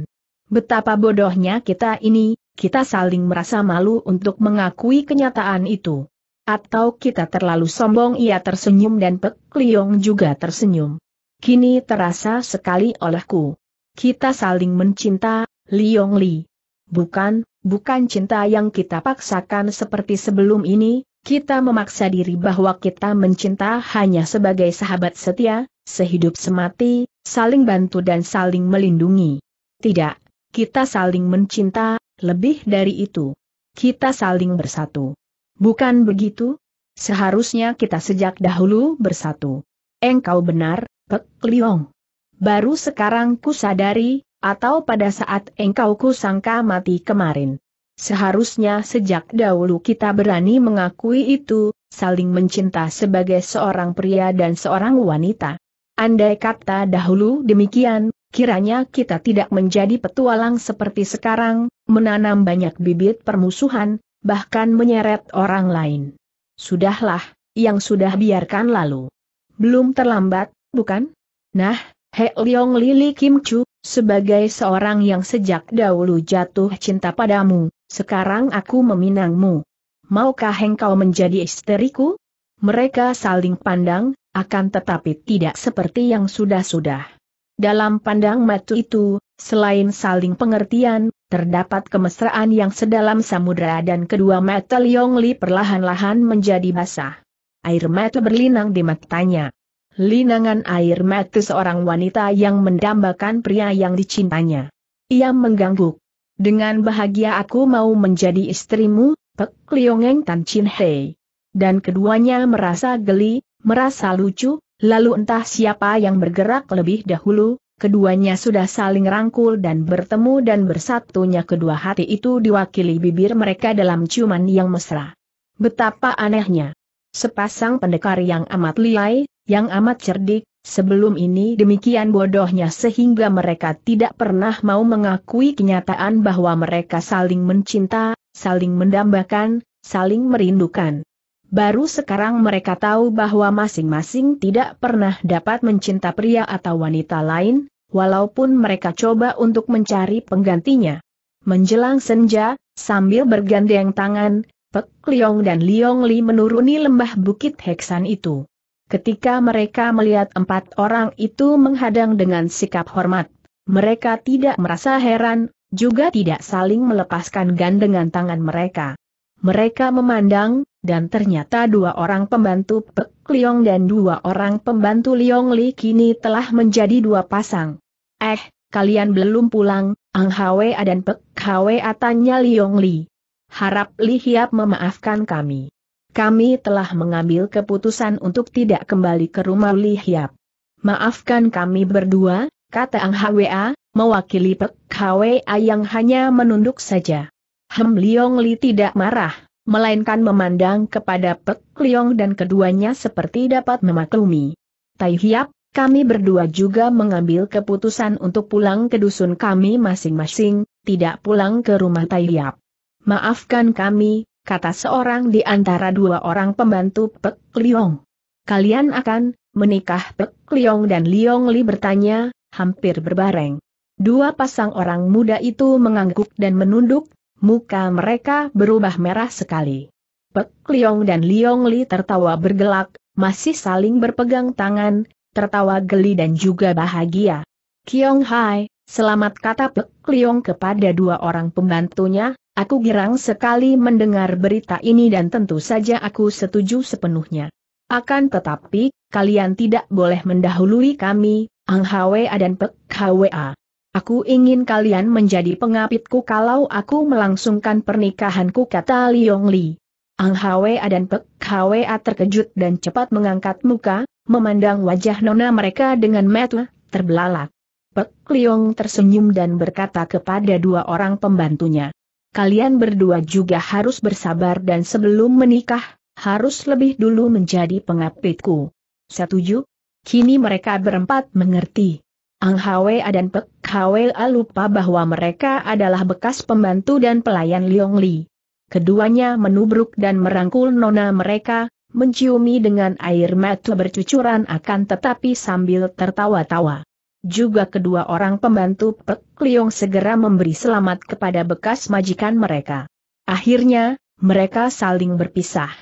Betapa bodohnya kita ini, kita saling merasa malu untuk mengakui kenyataan itu. Atau kita terlalu sombong ia tersenyum dan Pek Liong juga tersenyum. Kini terasa sekali olehku. Kita saling mencinta, Liong Li. Bukan, bukan cinta yang kita paksakan seperti sebelum ini, kita memaksa diri bahwa kita mencinta hanya sebagai sahabat setia, sehidup semati, saling bantu dan saling melindungi. Tidak, kita saling mencinta, lebih dari itu. Kita saling bersatu. Bukan begitu? Seharusnya kita sejak dahulu bersatu. Engkau benar, Pek Liong. Baru sekarang ku sadari, atau pada saat engkau ku sangka mati kemarin. Seharusnya sejak dahulu kita berani mengakui itu, saling mencinta sebagai seorang pria dan seorang wanita. Andai kata dahulu demikian, kiranya kita tidak menjadi petualang seperti sekarang, menanam banyak bibit permusuhan, bahkan menyeret orang lain. Sudahlah, yang sudah biarkan lalu. Belum terlambat, bukan? Nah, He Leong Lili Kim Chu, sebagai seorang yang sejak dahulu jatuh cinta padamu, sekarang aku meminangmu. Maukah engkau menjadi istriku? Mereka saling pandang, akan tetapi tidak seperti yang sudah-sudah. Dalam pandang mata itu, Selain saling pengertian, terdapat kemesraan yang sedalam samudera dan kedua mata Liong Li perlahan-lahan menjadi basah. Air mata berlinang di matanya. Linangan air mata seorang wanita yang mendambakan pria yang dicintanya. Ia mengganggu. Dengan bahagia aku mau menjadi istrimu, Pek Liongeng Tan Chin Hei. Dan keduanya merasa geli, merasa lucu, lalu entah siapa yang bergerak lebih dahulu, Keduanya sudah saling rangkul dan bertemu dan bersatunya kedua hati itu diwakili bibir mereka dalam ciuman yang mesra. Betapa anehnya. Sepasang pendekar yang amat liai, yang amat cerdik, sebelum ini demikian bodohnya sehingga mereka tidak pernah mau mengakui kenyataan bahwa mereka saling mencinta, saling mendambakan, saling merindukan baru sekarang mereka tahu bahwa masing-masing tidak pernah dapat mencinta pria atau wanita lain, walaupun mereka coba untuk mencari penggantinya. Menjelang senja, sambil bergandeng tangan, Pek Liong dan Liong Li menuruni lembah bukit Heksan itu. Ketika mereka melihat empat orang itu menghadang dengan sikap hormat, mereka tidak merasa heran, juga tidak saling melepaskan gandengan tangan mereka. Mereka memandang, dan ternyata dua orang pembantu Pek Liong dan dua orang pembantu Liong Li kini telah menjadi dua pasang. Eh, kalian belum pulang, Ang Hwa dan Pek Hwa tanya Liong Li. Harap Li Hiap memaafkan kami. Kami telah mengambil keputusan untuk tidak kembali ke rumah Li Hiap. Maafkan kami berdua, kata Ang Hwa, mewakili Pek Hwa yang hanya menunduk saja. Hem Liong Li tidak marah melainkan memandang kepada Pek Liong dan keduanya seperti dapat memaklumi. Tai Hiap, kami berdua juga mengambil keputusan untuk pulang ke dusun kami masing-masing, tidak pulang ke rumah Tai Hiap. Maafkan kami, kata seorang di antara dua orang pembantu Pek Liong. Kalian akan menikah Pek Liong dan Liong Li bertanya, hampir berbareng. Dua pasang orang muda itu mengangguk dan menunduk, muka mereka berubah merah sekali. Pek Liong dan Liong Li tertawa bergelak, masih saling berpegang tangan, tertawa geli dan juga bahagia. Kiong Hai, selamat kata Pek Liong kepada dua orang pembantunya, aku girang sekali mendengar berita ini dan tentu saja aku setuju sepenuhnya. Akan tetapi, kalian tidak boleh mendahului kami, Ang Hwa dan Pek Hwa. Aku ingin kalian menjadi pengapitku kalau aku melangsungkan pernikahanku kata Liong Li. Ang Hwa dan Pek Hwa terkejut dan cepat mengangkat muka, memandang wajah nona mereka dengan mata terbelalak. Pek Liong tersenyum dan berkata kepada dua orang pembantunya. Kalian berdua juga harus bersabar dan sebelum menikah, harus lebih dulu menjadi pengapitku. Setuju? Kini mereka berempat mengerti. Ang Hwa dan Pek HWA lupa bahwa mereka adalah bekas pembantu dan pelayan Liong Li. Keduanya menubruk dan merangkul nona mereka, menciumi dengan air mata bercucuran akan tetapi sambil tertawa-tawa. Juga kedua orang pembantu Pek Liong segera memberi selamat kepada bekas majikan mereka. Akhirnya, mereka saling berpisah.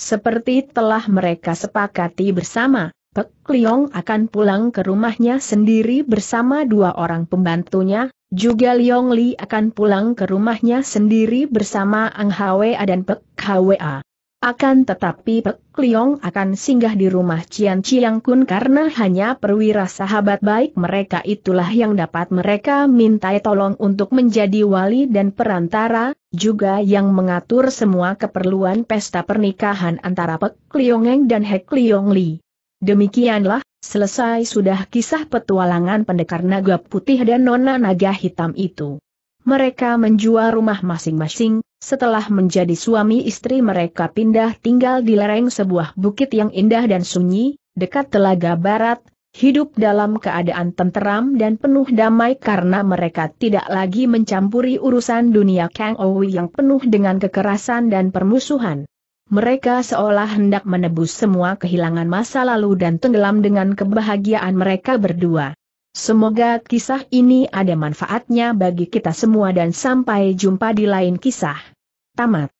Seperti telah mereka sepakati bersama, Pek Liong akan pulang ke rumahnya sendiri bersama dua orang pembantunya, juga Liong Li akan pulang ke rumahnya sendiri bersama Ang Hwa dan Pek Hwa. Akan tetapi Pek Liong akan singgah di rumah Cian Chiang Kun karena hanya perwira sahabat baik mereka itulah yang dapat mereka minta tolong untuk menjadi wali dan perantara, juga yang mengatur semua keperluan pesta pernikahan antara Pek Eng dan Hek Liong Li. Demikianlah, selesai sudah kisah petualangan pendekar naga putih dan nona naga hitam itu. Mereka menjual rumah masing-masing, setelah menjadi suami istri mereka pindah tinggal di lereng sebuah bukit yang indah dan sunyi, dekat telaga barat, hidup dalam keadaan tenteram dan penuh damai karena mereka tidak lagi mencampuri urusan dunia Kang Owi yang penuh dengan kekerasan dan permusuhan. Mereka seolah hendak menebus semua kehilangan masa lalu dan tenggelam dengan kebahagiaan mereka berdua. Semoga kisah ini ada manfaatnya bagi kita semua dan sampai jumpa di lain kisah. Tamat.